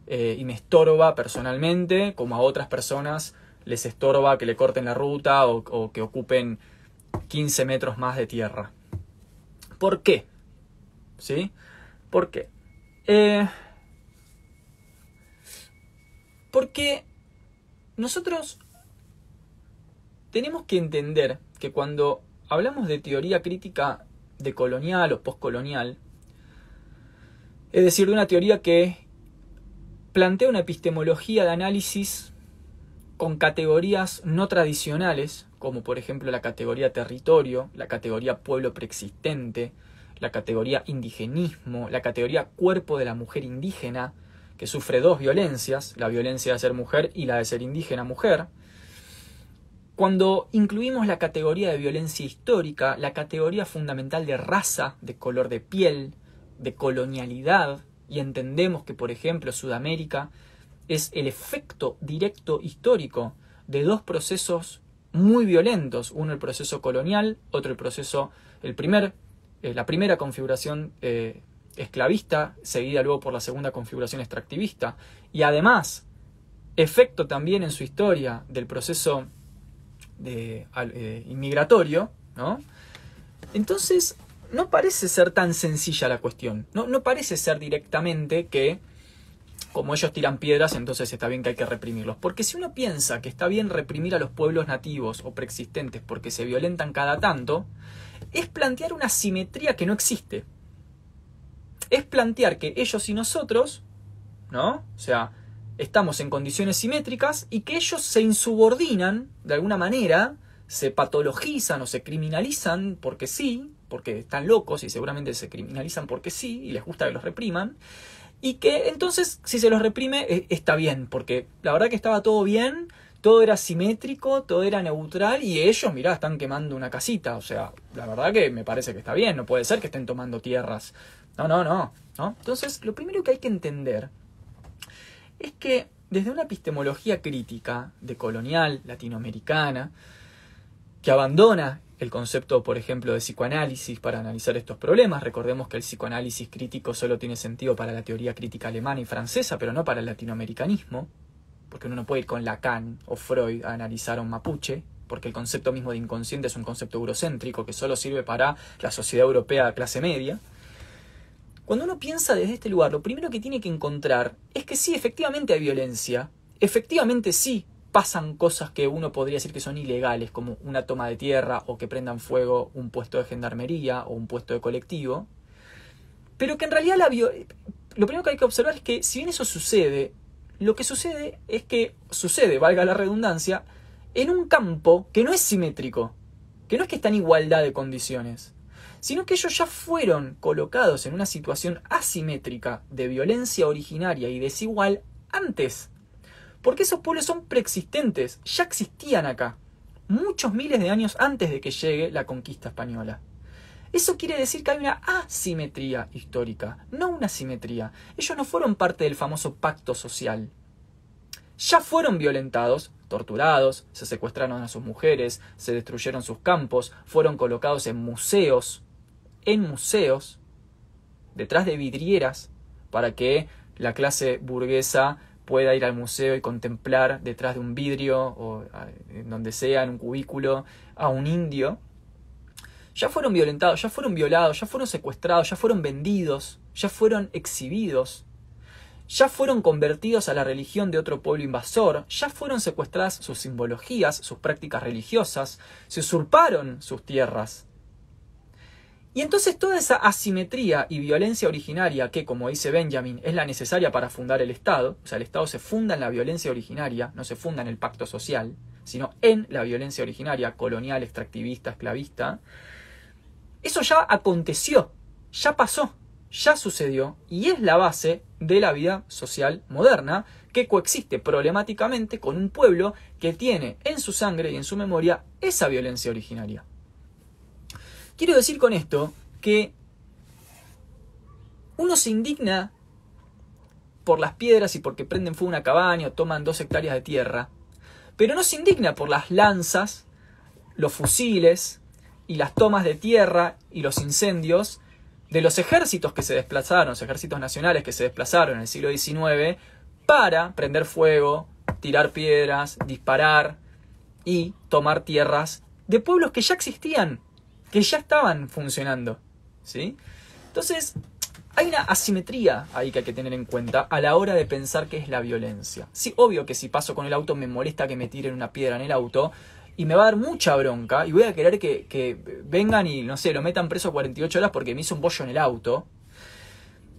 eh, y me estorba personalmente, como a otras personas les estorba que le corten la ruta o, o que ocupen 15 metros más de tierra. ¿Por qué? ¿Sí? ¿Por qué? Eh, porque nosotros tenemos que entender que cuando hablamos de teoría crítica de colonial o postcolonial, es decir, de una teoría que plantea una epistemología de análisis con categorías no tradicionales, como por ejemplo la categoría territorio, la categoría pueblo preexistente, la categoría indigenismo, la categoría cuerpo de la mujer indígena, que sufre dos violencias, la violencia de ser mujer y la de ser indígena mujer. Cuando incluimos la categoría de violencia histórica, la categoría fundamental de raza, de color de piel, de colonialidad, y entendemos que, por ejemplo, Sudamérica es el efecto directo histórico de dos procesos muy violentos, uno el proceso colonial, otro el proceso, el primer, eh, la primera configuración eh, esclavista, seguida luego por la segunda configuración extractivista, y además, efecto también en su historia del proceso de, eh, inmigratorio, ¿no? Entonces, no parece ser tan sencilla la cuestión, no, no parece ser directamente que como ellos tiran piedras, entonces está bien que hay que reprimirlos. Porque si uno piensa que está bien reprimir a los pueblos nativos o preexistentes porque se violentan cada tanto, es plantear una simetría que no existe. Es plantear que ellos y nosotros, ¿no? O sea, estamos en condiciones simétricas y que ellos se insubordinan de alguna manera, se patologizan o se criminalizan porque sí, porque están locos y seguramente se criminalizan porque sí y les gusta que los repriman. Y que entonces, si se los reprime, e, está bien, porque la verdad que estaba todo bien, todo era simétrico, todo era neutral, y ellos, mirá, están quemando una casita. O sea, la verdad que me parece que está bien, no puede ser que estén tomando tierras. No, no, no. ¿no? Entonces, lo primero que hay que entender es que desde una epistemología crítica, decolonial, latinoamericana, que abandona el concepto, por ejemplo, de psicoanálisis para analizar estos problemas. Recordemos que el psicoanálisis crítico solo tiene sentido para la teoría crítica alemana y francesa, pero no para el latinoamericanismo, porque uno no puede ir con Lacan o Freud a analizar a un mapuche, porque el concepto mismo de inconsciente es un concepto eurocéntrico que solo sirve para la sociedad europea clase media. Cuando uno piensa desde este lugar, lo primero que tiene que encontrar es que sí, efectivamente hay violencia, efectivamente sí pasan cosas que uno podría decir que son ilegales, como una toma de tierra o que prendan fuego un puesto de gendarmería o un puesto de colectivo, pero que en realidad la lo primero que hay que observar es que si bien eso sucede, lo que sucede es que sucede, valga la redundancia, en un campo que no es simétrico, que no es que está en igualdad de condiciones, sino que ellos ya fueron colocados en una situación asimétrica de violencia originaria y desigual antes porque esos pueblos son preexistentes, ya existían acá, muchos miles de años antes de que llegue la conquista española. Eso quiere decir que hay una asimetría histórica, no una simetría. Ellos no fueron parte del famoso pacto social. Ya fueron violentados, torturados, se secuestraron a sus mujeres, se destruyeron sus campos, fueron colocados en museos, en museos, detrás de vidrieras, para que la clase burguesa pueda ir al museo y contemplar detrás de un vidrio o donde sea, en un cubículo, a un indio, ya fueron violentados, ya fueron violados, ya fueron secuestrados, ya fueron vendidos, ya fueron exhibidos, ya fueron convertidos a la religión de otro pueblo invasor, ya fueron secuestradas sus simbologías, sus prácticas religiosas, se usurparon sus tierras, y entonces toda esa asimetría y violencia originaria, que como dice Benjamin, es la necesaria para fundar el Estado, o sea, el Estado se funda en la violencia originaria, no se funda en el pacto social, sino en la violencia originaria, colonial, extractivista, esclavista, eso ya aconteció, ya pasó, ya sucedió y es la base de la vida social moderna que coexiste problemáticamente con un pueblo que tiene en su sangre y en su memoria esa violencia originaria. Quiero decir con esto que uno se indigna por las piedras y porque prenden fuego una cabaña o toman dos hectáreas de tierra, pero no se indigna por las lanzas, los fusiles y las tomas de tierra y los incendios de los ejércitos que se desplazaron, los ejércitos nacionales que se desplazaron en el siglo XIX para prender fuego, tirar piedras, disparar y tomar tierras de pueblos que ya existían que ya estaban funcionando. ¿sí? Entonces, hay una asimetría ahí que hay que tener en cuenta a la hora de pensar qué es la violencia. Sí, obvio que si paso con el auto me molesta que me tiren una piedra en el auto y me va a dar mucha bronca y voy a querer que, que vengan y, no sé, lo metan preso 48 horas porque me hizo un bollo en el auto.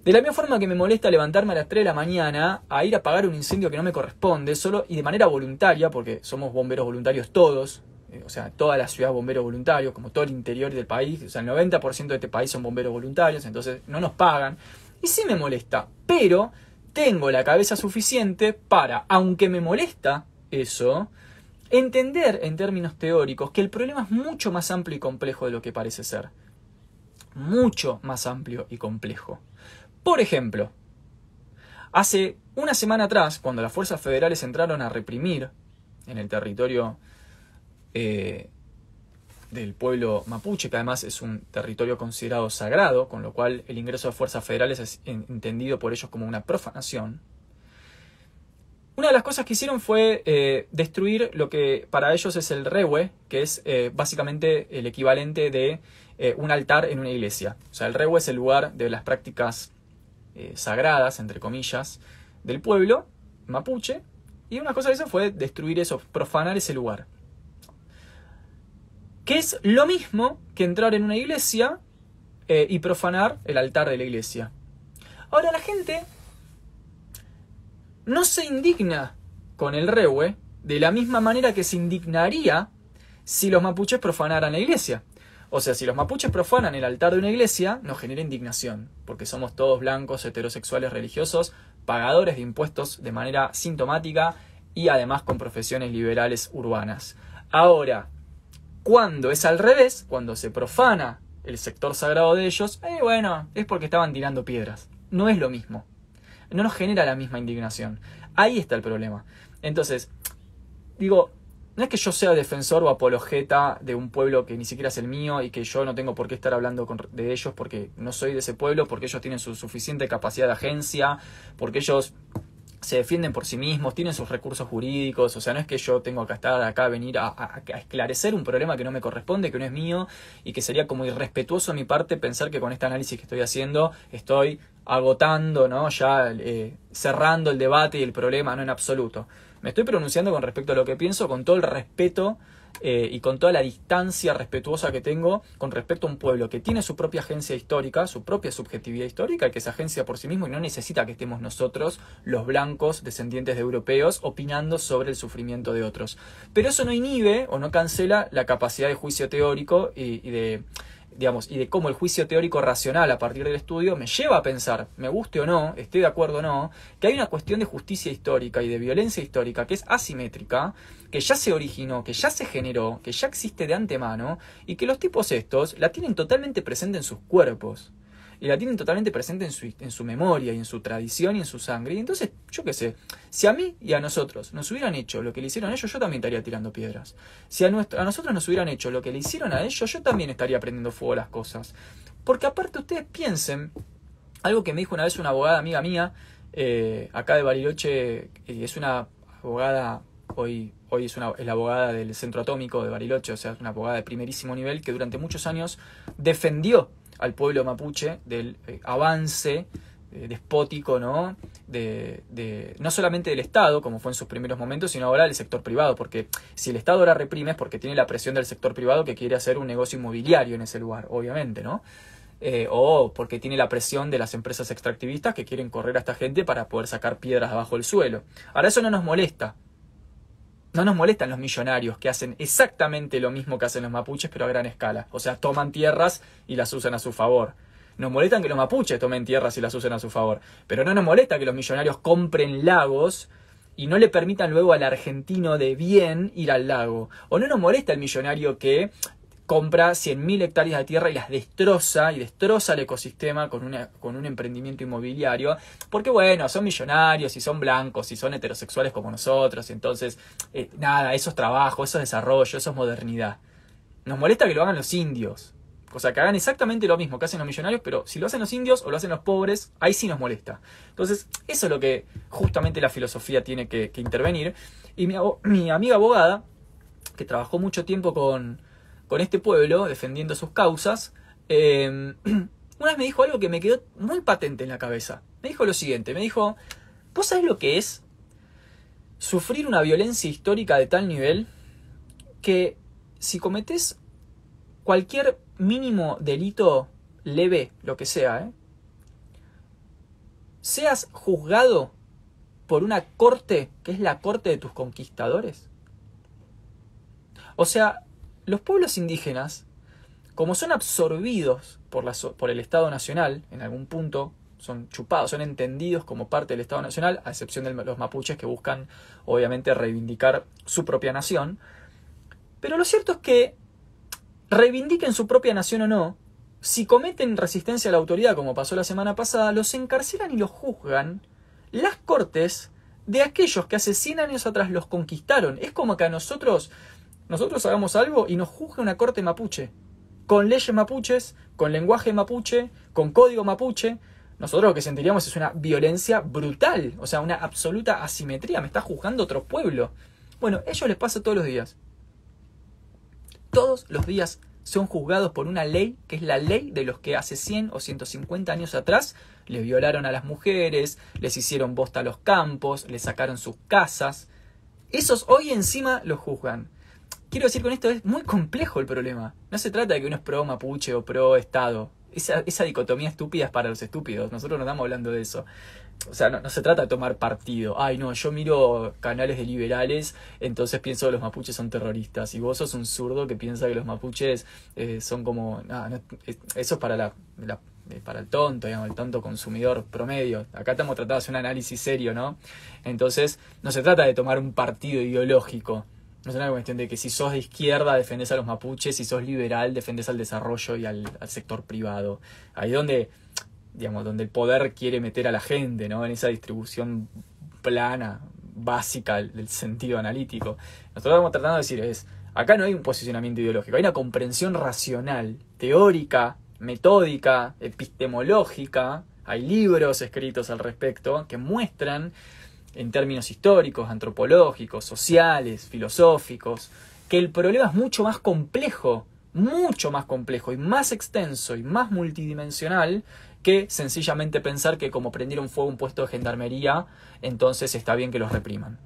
De la misma forma que me molesta levantarme a las 3 de la mañana a ir a apagar un incendio que no me corresponde, solo y de manera voluntaria, porque somos bomberos voluntarios todos, eh, o sea, toda la ciudad bomberos voluntarios, como todo el interior del país, o sea, el 90% de este país son bomberos voluntarios, entonces no nos pagan. Y sí me molesta, pero tengo la cabeza suficiente para, aunque me molesta eso, entender en términos teóricos que el problema es mucho más amplio y complejo de lo que parece ser. Mucho más amplio y complejo. Por ejemplo, hace una semana atrás, cuando las fuerzas federales entraron a reprimir en el territorio eh, del pueblo mapuche, que además es un territorio considerado sagrado, con lo cual el ingreso de fuerzas federales es entendido por ellos como una profanación. Una de las cosas que hicieron fue eh, destruir lo que para ellos es el rewe, que es eh, básicamente el equivalente de un altar en una iglesia. O sea, el rewe es el lugar de las prácticas sagradas, entre comillas, del pueblo mapuche. Y una cosa de eso fue destruir eso, profanar ese lugar que es lo mismo que entrar en una iglesia eh, y profanar el altar de la iglesia. Ahora la gente no se indigna con el rehue de la misma manera que se indignaría si los mapuches profanaran la iglesia. O sea, si los mapuches profanan el altar de una iglesia, nos genera indignación, porque somos todos blancos, heterosexuales, religiosos, pagadores de impuestos de manera sintomática y además con profesiones liberales urbanas. Ahora, cuando es al revés, cuando se profana el sector sagrado de ellos, eh, bueno, es porque estaban tirando piedras. No es lo mismo. No nos genera la misma indignación. Ahí está el problema. Entonces, digo, no es que yo sea defensor o apologeta de un pueblo que ni siquiera es el mío y que yo no tengo por qué estar hablando de ellos porque no soy de ese pueblo, porque ellos tienen su suficiente capacidad de agencia, porque ellos se defienden por sí mismos, tienen sus recursos jurídicos, o sea, no es que yo tengo que estar acá, venir a, a, a, esclarecer un problema que no me corresponde, que no es mío, y que sería como irrespetuoso de mi parte pensar que con este análisis que estoy haciendo estoy agotando, ¿no? Ya eh, cerrando el debate y el problema, no en absoluto. Me estoy pronunciando con respecto a lo que pienso, con todo el respeto eh, y con toda la distancia respetuosa que tengo con respecto a un pueblo que tiene su propia agencia histórica, su propia subjetividad histórica, y que esa agencia por sí mismo y no necesita que estemos nosotros, los blancos, descendientes de europeos, opinando sobre el sufrimiento de otros. Pero eso no inhibe o no cancela la capacidad de juicio teórico y de digamos, y de cómo el juicio teórico racional a partir del estudio me lleva a pensar, me guste o no, esté de acuerdo o no, que hay una cuestión de justicia histórica y de violencia histórica que es asimétrica, que ya se originó, que ya se generó, que ya existe de antemano, y que los tipos estos la tienen totalmente presente en sus cuerpos y la tienen totalmente presente en su, en su memoria y en su tradición y en su sangre. Y entonces, yo qué sé, si a mí y a nosotros nos hubieran hecho lo que le hicieron a ellos, yo también estaría tirando piedras. Si a, a nosotros nos hubieran hecho lo que le hicieron a ellos, yo también estaría prendiendo fuego a las cosas. Porque aparte ustedes piensen, algo que me dijo una vez una abogada amiga mía, eh, acá de Bariloche, es una abogada, hoy, hoy es, una, es la abogada del Centro Atómico de Bariloche, o sea, es una abogada de primerísimo nivel que durante muchos años defendió al pueblo mapuche del eh, avance eh, despótico, ¿no? De, no solamente del Estado, como fue en sus primeros momentos, sino ahora del sector privado, porque si el Estado ahora reprime es porque tiene la presión del sector privado que quiere hacer un negocio inmobiliario en ese lugar, obviamente, ¿no? Eh, o porque tiene la presión de las empresas extractivistas que quieren correr a esta gente para poder sacar piedras abajo del suelo. Ahora eso no nos molesta, no nos molestan los millonarios que hacen exactamente lo mismo que hacen los mapuches, pero a gran escala. O sea, toman tierras y las usan a su favor. Nos molestan que los mapuches tomen tierras y las usen a su favor. Pero no nos molesta que los millonarios compren lagos y no le permitan luego al argentino de bien ir al lago. O no nos molesta el millonario que compra 100.000 hectáreas de tierra y las destroza y destroza el ecosistema con, un emprendimiento inmobiliario, porque bueno, son millonarios y son blancos y son heterosexuales como nosotros, entonces, eh, nada, eso es trabajo, eso es desarrollo, eso es modernidad. Nos molesta que lo hagan los indios, cosa que hagan exactamente lo mismo que hacen los millonarios, pero si lo hacen los indios o lo hacen los pobres, ahí sí nos molesta. Entonces, eso es lo que justamente la filosofía tiene que, intervenir. Y mi amiga abogada, que trabajó mucho tiempo con con este pueblo defendiendo sus causas, em, <clears throat> una vez me dijo algo que me quedó muy patente en la cabeza. Me dijo lo siguiente, me dijo, ¿vos sabés lo que es sufrir una violencia histórica de tal nivel que si cometes cualquier mínimo delito leve, lo que sea, eh, seas juzgado por una corte que es la corte de tus conquistadores? O sea, los pueblos indígenas, como son absorbidos por, el Estado Nacional, en algún punto son chupados, son entendidos como parte del Estado Nacional, a excepción de los mapuches que buscan obviamente reivindicar su propia nación. Pero lo cierto es que reivindiquen su propia nación o no, si cometen resistencia a la autoridad, como pasó la semana pasada, los encarcelan y los juzgan las cortes de aquellos que hace 100 años atrás los conquistaron. Es como que a nosotros nosotros hagamos algo y nos juzga una corte mapuche, con leyes mapuches, con lenguaje mapuche, con código mapuche. Nosotros lo que sentiríamos es una violencia brutal, o sea, una absoluta asimetría. Me está juzgando otro pueblo. Bueno, ellos les pasa todos los días. Todos los días son juzgados por una ley que es la ley de los que hace 100 o 150 años atrás les violaron a las mujeres, les hicieron bosta a los campos, les sacaron sus casas. Esos hoy encima los juzgan. Quiero decir con esto es muy complejo el problema. No se trata de que uno es pro mapuche o pro Estado. Esa, esa dicotomía estúpida es para los estúpidos. Nosotros no estamos hablando de eso. O sea, no, se trata de tomar partido. Ay, no, yo miro canales de liberales, entonces pienso que los mapuches son terroristas. Y vos sos un zurdo que piensa que los mapuches eh, son como... eso es para, la, eh, para el tonto, digamos, el tonto consumidor promedio. Acá estamos tratando de hacer un análisis serio, ¿no? Entonces, no se trata de tomar un partido ideológico no es una cuestión de que si sos de izquierda defendés a los mapuches, si sos liberal defendés al desarrollo y al, sector privado. Ahí donde, digamos, donde el poder quiere meter a la gente, ¿no? En esa distribución plana, básica del sentido analítico. Nosotros estamos tratando de decir es, acá no hay un posicionamiento ideológico, hay una comprensión racional, teórica, metódica, epistemológica, hay libros escritos al respecto que muestran en términos históricos, antropológicos, sociales, filosóficos, que el problema es mucho más complejo, mucho más complejo y más extenso y más multidimensional que sencillamente pensar que como prendieron fuego un puesto de gendarmería, entonces está bien que los repriman.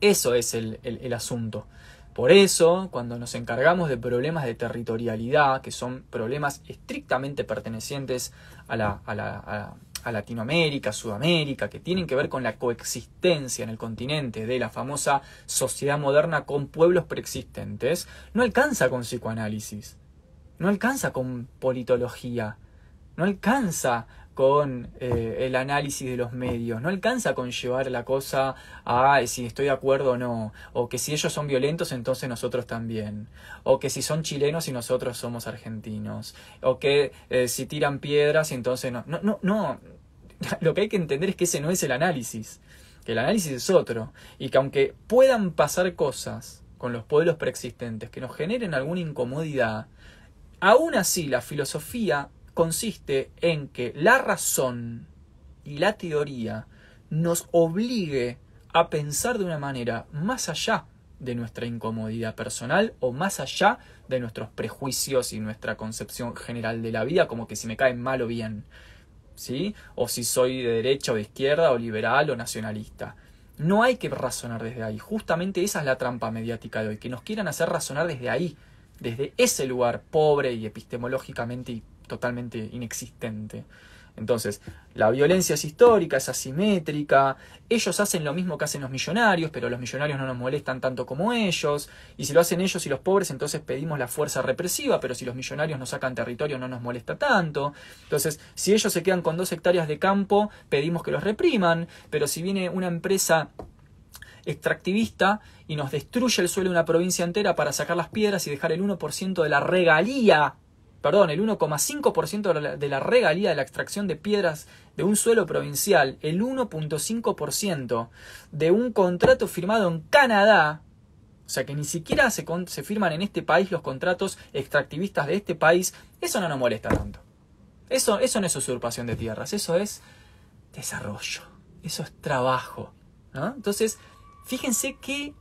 Eso es el, asunto. Por eso, cuando nos encargamos de problemas de territorialidad, que son problemas estrictamente pertenecientes a la a Latinoamérica, Sudamérica, que tienen que ver con la coexistencia en el continente de la famosa sociedad moderna con pueblos preexistentes, no alcanza con psicoanálisis, no alcanza con politología, no alcanza con eh, el análisis de los medios. No alcanza con llevar la cosa a si estoy de acuerdo o no, o que si ellos son violentos, entonces nosotros también, o que si son chilenos y nosotros somos argentinos, o que eh, si tiran piedras, entonces no. No, no, no. <laughs> Lo que hay que entender es que ese no es el análisis, que el análisis es otro, y que aunque puedan pasar cosas con los pueblos preexistentes que nos generen alguna incomodidad, aún así la filosofía consiste en que la razón y la teoría nos obligue a pensar de una manera más allá de nuestra incomodidad personal o más allá de nuestros prejuicios y nuestra concepción general de la vida, como que si me cae mal o bien, ¿sí? O si soy de derecha o de izquierda o liberal o nacionalista. No hay que razonar desde ahí. Justamente esa es la trampa mediática de hoy, que nos quieran hacer razonar desde ahí, desde ese lugar pobre y epistemológicamente totalmente inexistente. Entonces, la violencia es histórica, es asimétrica, ellos hacen lo mismo que hacen los millonarios, pero los millonarios no nos molestan tanto como ellos, y si lo hacen ellos y los pobres, entonces pedimos la fuerza represiva, pero si los millonarios nos sacan territorio no nos molesta tanto. Entonces, si ellos se quedan con dos hectáreas de campo, pedimos que los repriman, pero si viene una empresa extractivista y nos destruye el suelo de una provincia entera para sacar las piedras y dejar el 1% de la regalía perdón, el 1,5% de la regalía de la extracción de piedras de un suelo provincial, el 1,5% de un contrato firmado en Canadá, o sea que ni siquiera se, firman en este país los contratos extractivistas de este país, eso no nos molesta tanto. Eso, eso no es usurpación de tierras, eso es desarrollo, eso es trabajo. Entonces, fíjense qué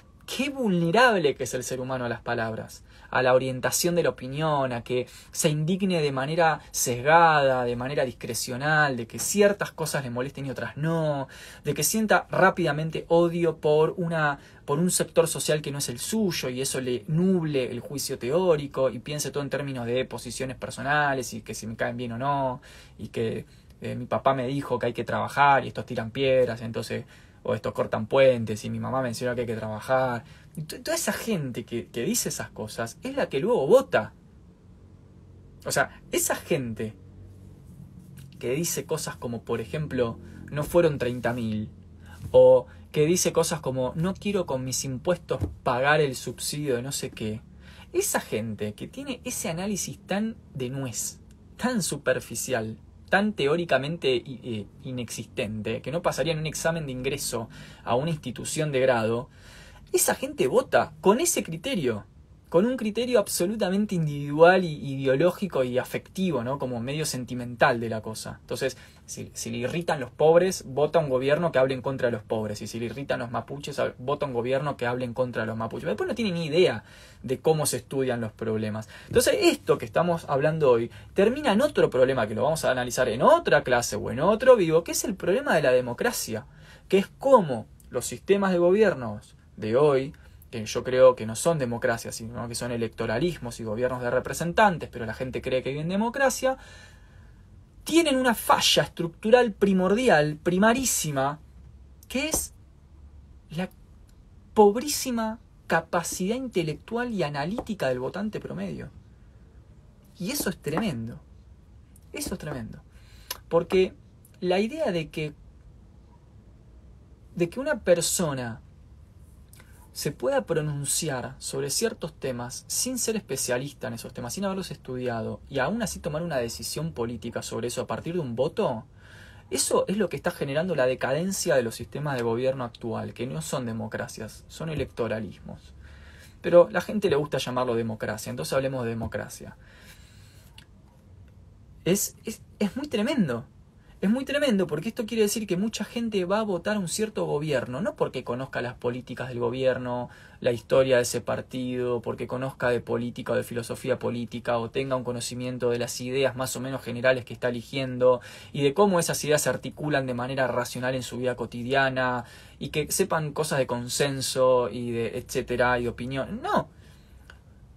vulnerable que es el ser humano a las palabras a la orientación de la opinión, a que se indigne de manera sesgada, de manera discrecional, de que ciertas cosas le molesten y otras no, de que sienta rápidamente odio por una por un sector social que no es el suyo y eso le nuble el juicio teórico y piense todo en términos de posiciones personales y que si me caen bien o no y que eh, mi papá me dijo que hay que trabajar y estos tiran piedras, entonces o estos cortan puentes y mi mamá menciona que hay que trabajar, toda esa gente que, que dice esas cosas es la que luego vota. O sea, esa gente que dice cosas como, por ejemplo, no fueron 30.000, o que dice cosas como, no quiero con mis impuestos pagar el subsidio de no sé qué, esa gente que tiene ese análisis tan de nuez, tan superficial, tan teóricamente eh, inexistente, que no pasaría en un examen de ingreso a una institución de grado, esa gente vota con ese criterio, con un criterio absolutamente individual y ideológico y afectivo, ¿no? Como medio sentimental de la cosa. Entonces, si, le irritan los pobres, vota un gobierno que hable en contra de los pobres. Y si le irritan los mapuches, vota un gobierno que hable en contra de los mapuches. Después no tiene ni idea de cómo se estudian los problemas. Entonces, esto que estamos hablando hoy termina en otro problema que lo vamos a analizar en otra clase o en otro vivo, que es el problema de la democracia, que es cómo los sistemas de gobiernos de hoy, que yo creo que no son democracias, sino que son electoralismos y gobiernos de representantes, pero la gente cree que viven democracia, tienen una falla estructural primordial, primarísima, que es la pobrísima capacidad intelectual y analítica del votante promedio. Y eso es tremendo. Eso es tremendo. Porque la idea de que, de que una persona se pueda pronunciar sobre ciertos temas sin ser especialista en esos temas, sin haberlos estudiado, y aún así tomar una decisión política sobre eso a partir de un voto, eso es lo que está generando la decadencia de los sistemas de gobierno actual, que no son democracias, son electoralismos. Pero la gente le gusta llamarlo democracia, entonces hablemos de democracia. Es, es muy tremendo. Es muy tremendo porque esto quiere decir que mucha gente va a votar a un cierto gobierno, no porque conozca las políticas del gobierno, la historia de ese partido, porque conozca de política o de filosofía política o tenga un conocimiento de las ideas más o menos generales que está eligiendo y de cómo esas ideas se articulan de manera racional en su vida cotidiana y que sepan cosas de consenso y de etcétera y opinión. No.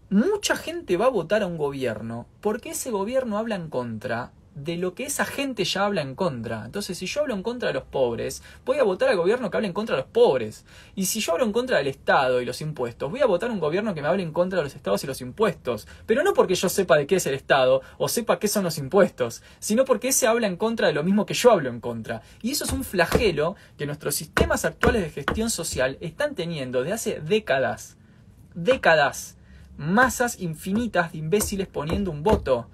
Mucha gente va a votar a un gobierno porque ese gobierno habla en contra de lo que esa gente ya habla en contra. Entonces, si yo hablo en contra de los pobres, voy a votar al gobierno que hable en contra de los pobres. Y si yo hablo en contra del Estado y los impuestos, voy a votar a un gobierno que me hable en contra de los Estados y los impuestos. Pero no porque yo sepa de qué es el Estado o sepa qué son los impuestos, sino porque ese habla en contra de lo mismo que yo hablo en contra. Y eso es un flagelo que nuestros sistemas actuales de gestión social están teniendo de hace décadas. Décadas. Masas infinitas de imbéciles poniendo un voto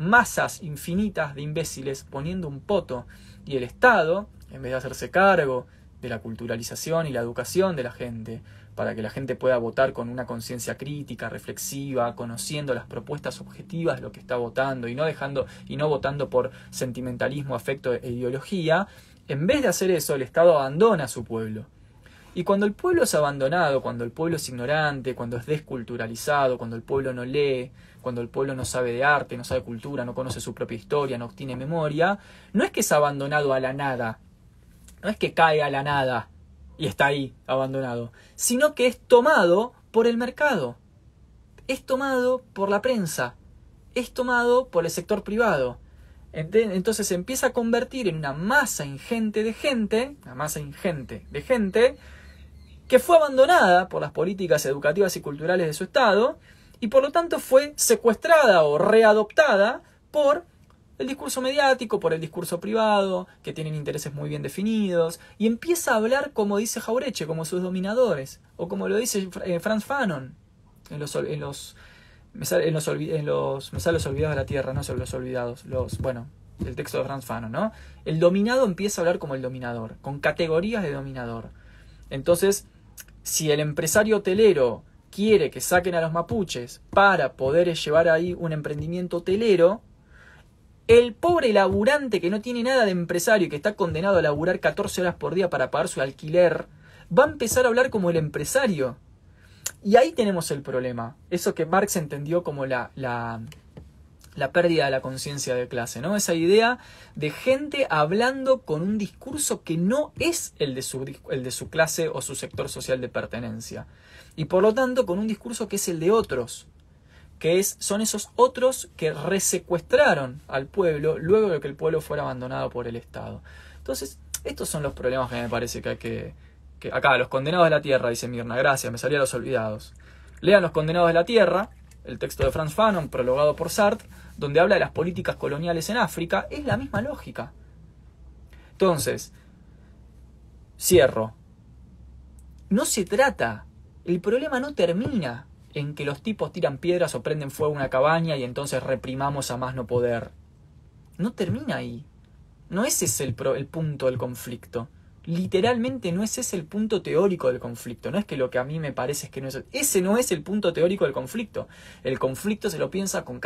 masas infinitas de imbéciles poniendo un poto y el Estado, en vez de hacerse cargo de la culturalización y la educación de la gente, para que la gente pueda votar con una conciencia crítica, reflexiva, conociendo las propuestas objetivas de lo que está votando y no dejando y no votando por sentimentalismo, afecto e ideología, en vez de hacer eso el Estado abandona a su pueblo. Y cuando el pueblo es abandonado, cuando el pueblo es ignorante, cuando es desculturalizado, cuando el pueblo no lee, cuando el pueblo no sabe de arte, no sabe cultura, no conoce su propia historia, no tiene memoria, no es que es abandonado a la nada, no es que cae a la nada y está ahí abandonado, sino que es tomado por el mercado, es tomado por la prensa, es tomado por el sector privado. Entonces se empieza a convertir en una masa ingente de gente, una masa ingente de gente, que fue abandonada por las políticas educativas y culturales de su Estado, y por lo tanto fue secuestrada o readoptada por el discurso mediático, por el discurso privado, que tienen intereses muy bien definidos, y empieza a hablar como dice Jaureche, como sus dominadores, o como lo dice eh, Franz Fanon en los, en los, me sale, en los, los, olvidados de la tierra, no son los olvidados, los, bueno, el texto de Franz Fanon, ¿no? El dominado empieza a hablar como el dominador, con categorías de dominador. Entonces, si el empresario hotelero quiere que saquen a los mapuches para poder llevar ahí un emprendimiento hotelero, el pobre laburante que no tiene nada de empresario y que está condenado a laburar 14 horas por día para pagar su alquiler, va a empezar a hablar como el empresario. Y ahí tenemos el problema. Eso que Marx entendió como la, la, la pérdida de la conciencia de clase, ¿no? Esa idea de gente hablando con un discurso que no es el de, su, el de su clase o su sector social de pertenencia y por lo tanto con un discurso que es el de otros, que es, son esos otros que resecuestraron al pueblo luego de que el pueblo fuera abandonado por el Estado. Entonces, estos son los problemas que me parece que hay que... acá, los condenados de la tierra, dice Mirna, gracias, me salía los olvidados. Lean Los condenados de la tierra, el texto de Franz Fanon, prologado por Sartre, donde habla de las políticas coloniales en África, es la misma lógica. Entonces, cierro. No se trata el problema no termina en que los tipos tiran piedras o prenden fuego a una cabaña y entonces reprimamos a más no poder. No termina ahí. No ese es el, el punto del conflicto. Literalmente no ese es el punto teórico del conflicto. No es que lo que a mí me parece es que no es... Ese no es el punto teórico del conflicto. El conflicto se lo piensa con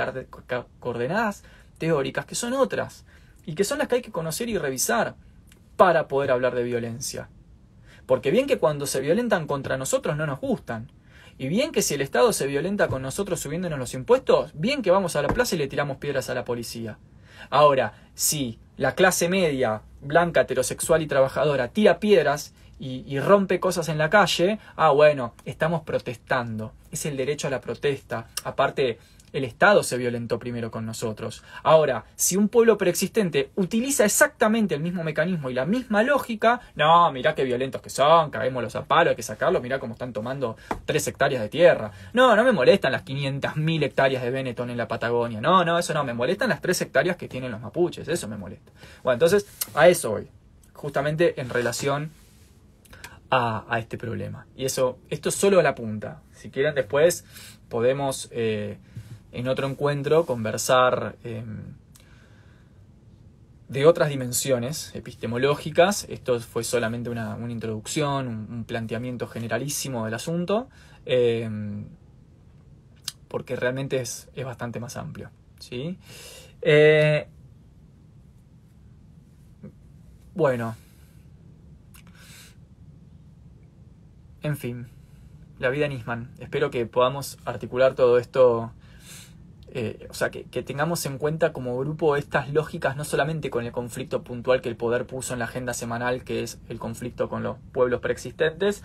coordenadas teóricas que son otras y que son las que hay que conocer y revisar para poder hablar de violencia. Porque bien que cuando se violentan contra nosotros no nos gustan. Y bien que si el Estado se violenta con nosotros subiéndonos los impuestos, bien que vamos a la plaza y le tiramos piedras a la policía. Ahora, si la clase media, blanca, heterosexual y trabajadora, tira piedras y, rompe cosas en la calle, ah, bueno, estamos protestando. Es el derecho a la protesta. Aparte, el Estado se violentó primero con nosotros. Ahora, si un pueblo preexistente utiliza exactamente el mismo mecanismo y la misma lógica, no, mirá qué violentos que son, cabemos a palo, hay que sacarlos, mirá cómo están tomando tres hectáreas de tierra. No, no me molestan las 500.000 hectáreas de Benetton en la Patagonia. No, no, eso no, me molestan las tres hectáreas que tienen los mapuches, eso me molesta. Bueno, entonces, a eso hoy, Justamente en relación a, este problema. Y eso, esto es solo la punta. Si quieren después podemos eh, en otro encuentro conversar em, de otras dimensiones epistemológicas. Esto fue solamente una, introducción, un, planteamiento generalísimo del asunto, em, porque realmente es, bastante más amplio. ¿sí? Eh, bueno, en fin, la vida Nisman. Espero que podamos articular todo esto eh, o sea, que, tengamos en cuenta como grupo estas lógicas, no solamente con el conflicto puntual que el poder puso en la agenda semanal, que es el conflicto con los pueblos preexistentes,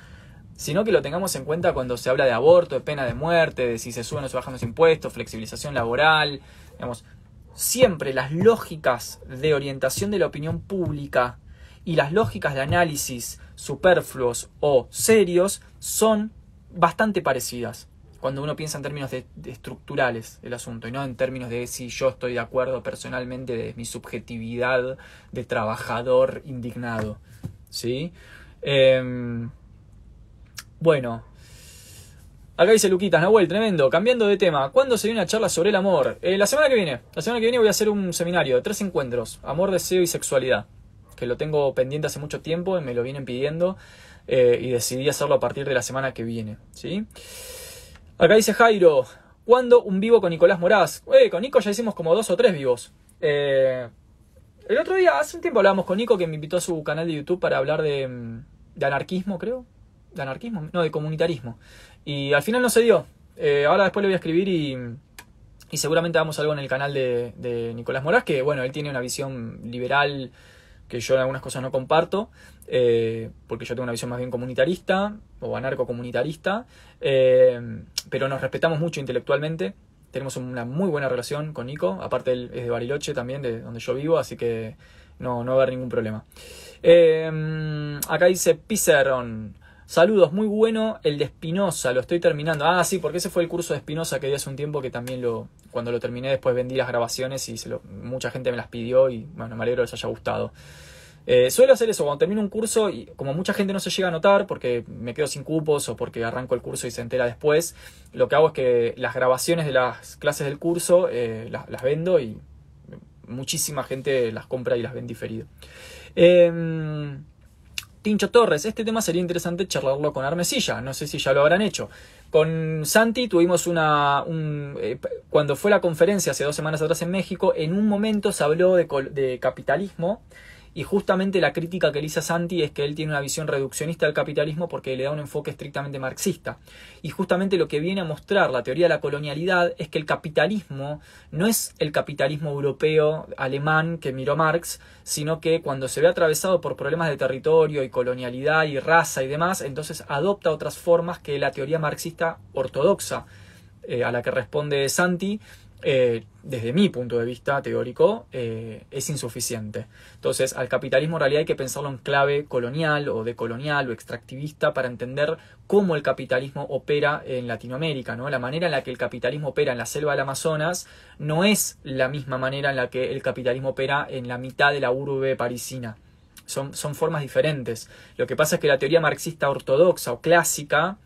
sino que lo tengamos en cuenta cuando se habla de aborto, de pena de muerte, de si se suben o se bajan los impuestos, flexibilización laboral, digamos, siempre las lógicas de orientación de la opinión pública y las lógicas de análisis superfluos o serios son bastante parecidas cuando uno piensa en términos estructurales el asunto y no en términos de si yo estoy de acuerdo personalmente de mi subjetividad de trabajador indignado. ¿Sí? Em, bueno. Acá dice Luquitas, Nahuel, tremendo. Cambiando de tema, ¿cuándo sería una charla sobre el amor? Eh, la semana que viene. La semana que viene voy a hacer un seminario de tres encuentros: amor, deseo y sexualidad. Que lo tengo pendiente hace mucho tiempo y me lo vienen pidiendo. Eh, y decidí hacerlo a partir de la semana que viene. ¿Sí? Acá dice Jairo, ¿cuándo un vivo con Nicolás Moraz? Eh, con Nico ya hicimos como dos o tres vivos. Eh, el otro día, hace un tiempo hablábamos con Nico que me invitó a su canal de YouTube para hablar de, mm, anarquismo, creo. ¿De anarquismo? No, de comunitarismo. Y al final no se dio. Eh, ahora después le voy a escribir y, y seguramente hagamos algo en el canal de, de Nicolás Moraz, que bueno, él tiene una visión liberal que yo en algunas cosas no comparto, eh, porque yo tengo una visión más bien comunitarista o anarco-comunitarista, eh, pero nos respetamos mucho intelectualmente. Tenemos una muy buena relación con Nico, aparte él es de Bariloche también, de donde yo vivo, así que no, va a haber ningún problema. Eh, acá dice Pizzeron, Saludos, muy bueno el de Espinosa, lo estoy terminando. Ah, sí, porque ese fue el curso de Espinosa que di hace un tiempo que también lo, cuando lo terminé después vendí las grabaciones y mucha gente me las pidió y bueno, me alegro que les haya gustado. Eh, suelo hacer eso, cuando termino un curso y como mucha gente no se llega a notar porque me quedo sin cupos o porque arranco el curso y se entera después, lo que hago es que las grabaciones de las clases del curso eh, las, vendo y muchísima gente las compra y las ven diferido. Em, Torres. Este tema sería interesante charlarlo con Armesilla, no sé si ya lo habrán hecho. Con Santi tuvimos una... Eh, cuando fue la conferencia hace dos semanas atrás en México, en un momento se habló de, de capitalismo y justamente la crítica que le hizo Santi es que él tiene una visión reduccionista del capitalismo porque le da un enfoque estrictamente marxista. Y justamente lo que viene a mostrar la teoría de la colonialidad es que el capitalismo no es el capitalismo europeo, alemán, que miró Marx, sino que cuando se ve atravesado por problemas de territorio y colonialidad y raza y demás, entonces adopta otras formas que la teoría marxista ortodoxa eh, a la que responde Santi, eh, desde mi punto de vista teórico, eh, es insuficiente. Entonces, al capitalismo en realidad hay que pensarlo en clave colonial o decolonial o extractivista para entender cómo el capitalismo opera en Latinoamérica. ¿no? La manera en la que el capitalismo opera en la selva del Amazonas no es la misma manera en la que el capitalismo opera en la mitad de la urbe parisina. son formas diferentes. Lo que pasa es que la teoría marxista ortodoxa o clásica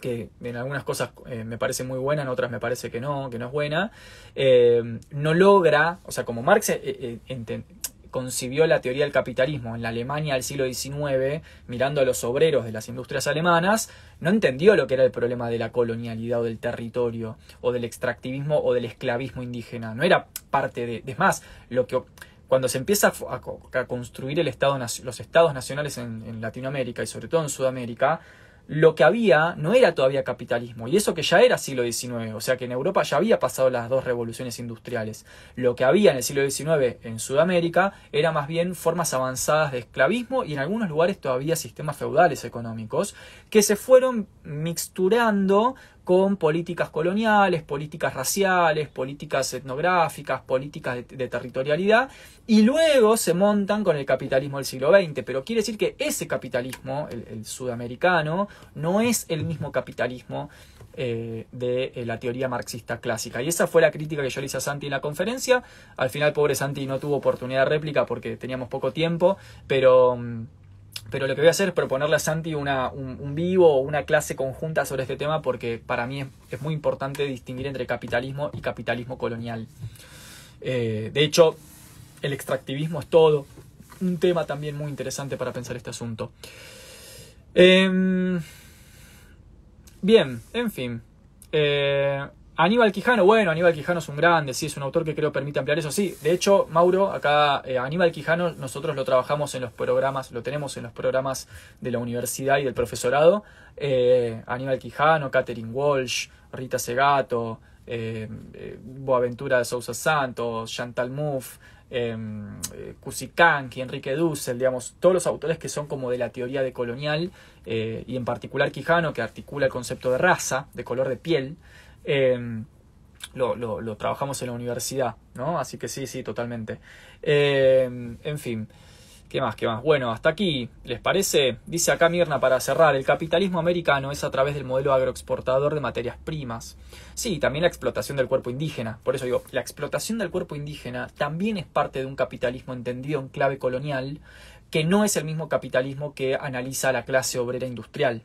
que en algunas cosas eh, me parece muy buena, en otras me parece que no, que no es buena, eh, no logra, o sea, como Marx eh, concibió la teoría del capitalismo en la Alemania del siglo XIX, mirando a los obreros de las industrias alemanas, no entendió lo que era el problema de la colonialidad o del territorio, o del extractivismo o del esclavismo indígena, no era parte de... Es más, lo que cuando se empieza a, construir el estado, los estados nacionales en, Latinoamérica y sobre todo en Sudamérica, lo que había no era todavía capitalismo, y eso que ya era siglo XIX, o sea que en Europa ya había pasado las dos revoluciones industriales. Lo que había en el siglo XIX en Sudamérica era más bien formas avanzadas de esclavismo y en algunos lugares todavía sistemas feudales económicos que se fueron mixturando con políticas coloniales, políticas raciales, políticas etnográficas, políticas de, territorialidad, y luego se montan con el capitalismo del siglo XX. Pero quiere decir que ese capitalismo, el, sudamericano, no es el mismo capitalismo eh, de eh, la teoría marxista clásica. Y esa fue la crítica que yo le hice a Santi en la conferencia. Al final, pobre Santi no tuvo oportunidad de réplica porque teníamos poco tiempo, pero... Mm, pero lo que voy a hacer es proponerle a Santi un, vivo o una clase conjunta sobre este tema porque para mí es, muy importante distinguir entre capitalismo y capitalismo colonial. Eh, de hecho, el extractivismo es todo. Un tema también muy interesante para pensar este asunto. Em, bien, en fin. Eh, Aníbal Quijano, bueno, Aníbal Quijano es un grande, sí, es un autor que creo permite ampliar eso, sí. De hecho, Mauro, acá eh, Aníbal Quijano, nosotros lo trabajamos en los programas, lo tenemos en los programas de la universidad y del profesorado. Eh, Aníbal Quijano, Catherine Walsh, Rita Segato, eh, Boaventura de Sousa Santos, Chantal Mouffe, Kusikanki, em, Enrique Dussel, digamos, todos los autores que son como de la teoría decolonial, y en particular Quijano, que articula el concepto de raza, de color de piel. Em, lo, trabajamos en la universidad, ¿no? Así que sí, sí, totalmente. Em, en fin. ¿Qué más? ¿Qué más? Bueno, hasta aquí, ¿les parece? Dice acá Mirna para cerrar, el capitalismo americano es a través del modelo agroexportador de materias primas. Sí, también la explotación del cuerpo indígena. Por eso digo, la explotación del cuerpo indígena también es parte de un capitalismo entendido en clave colonial, que no es el mismo capitalismo que analiza la clase obrera industrial.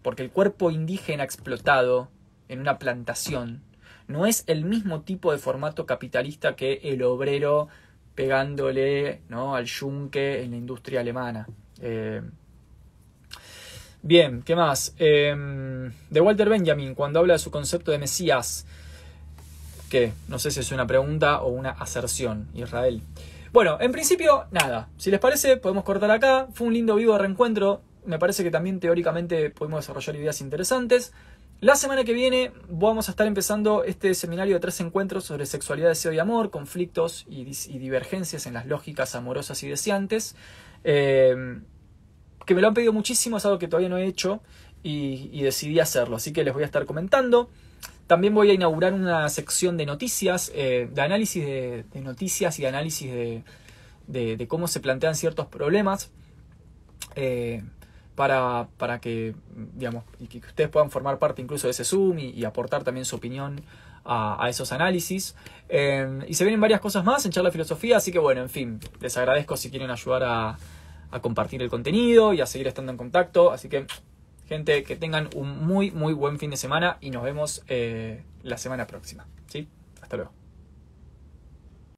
Porque el cuerpo indígena explotado en una plantación. No es el mismo tipo de formato capitalista que el obrero pegándole ¿no? al yunque en la industria alemana. Eh, bien, ¿qué más? Em, de Walter Benjamin, cuando habla de su concepto de Mesías, que no sé si es una pregunta o una aserción, Israel. Bueno, en principio, nada. Si les parece, podemos cortar acá. Fue un lindo vivo reencuentro. Me parece que también teóricamente pudimos desarrollar ideas interesantes. La semana que viene vamos a estar empezando este seminario de tres encuentros sobre sexualidad, deseo y amor, conflictos y, divergencias en las lógicas amorosas y deseantes, em, que me lo han pedido muchísimo, es algo que todavía no he hecho y, decidí hacerlo, así que les voy a estar comentando. También voy a inaugurar una sección de noticias, eh, de análisis de, noticias y de análisis de, cómo se plantean ciertos problemas. Eh, para, que, digamos, y que ustedes puedan formar parte incluso de ese Zoom y, aportar también su opinión a, esos análisis. Em, y se vienen varias cosas más en Charla Filosofía, así que bueno, en fin, les agradezco si quieren ayudar a, compartir el contenido y a seguir estando en contacto. Así que, gente, que tengan un muy, muy buen fin de semana y nos vemos eh, la semana próxima. ¿sí? Hasta luego.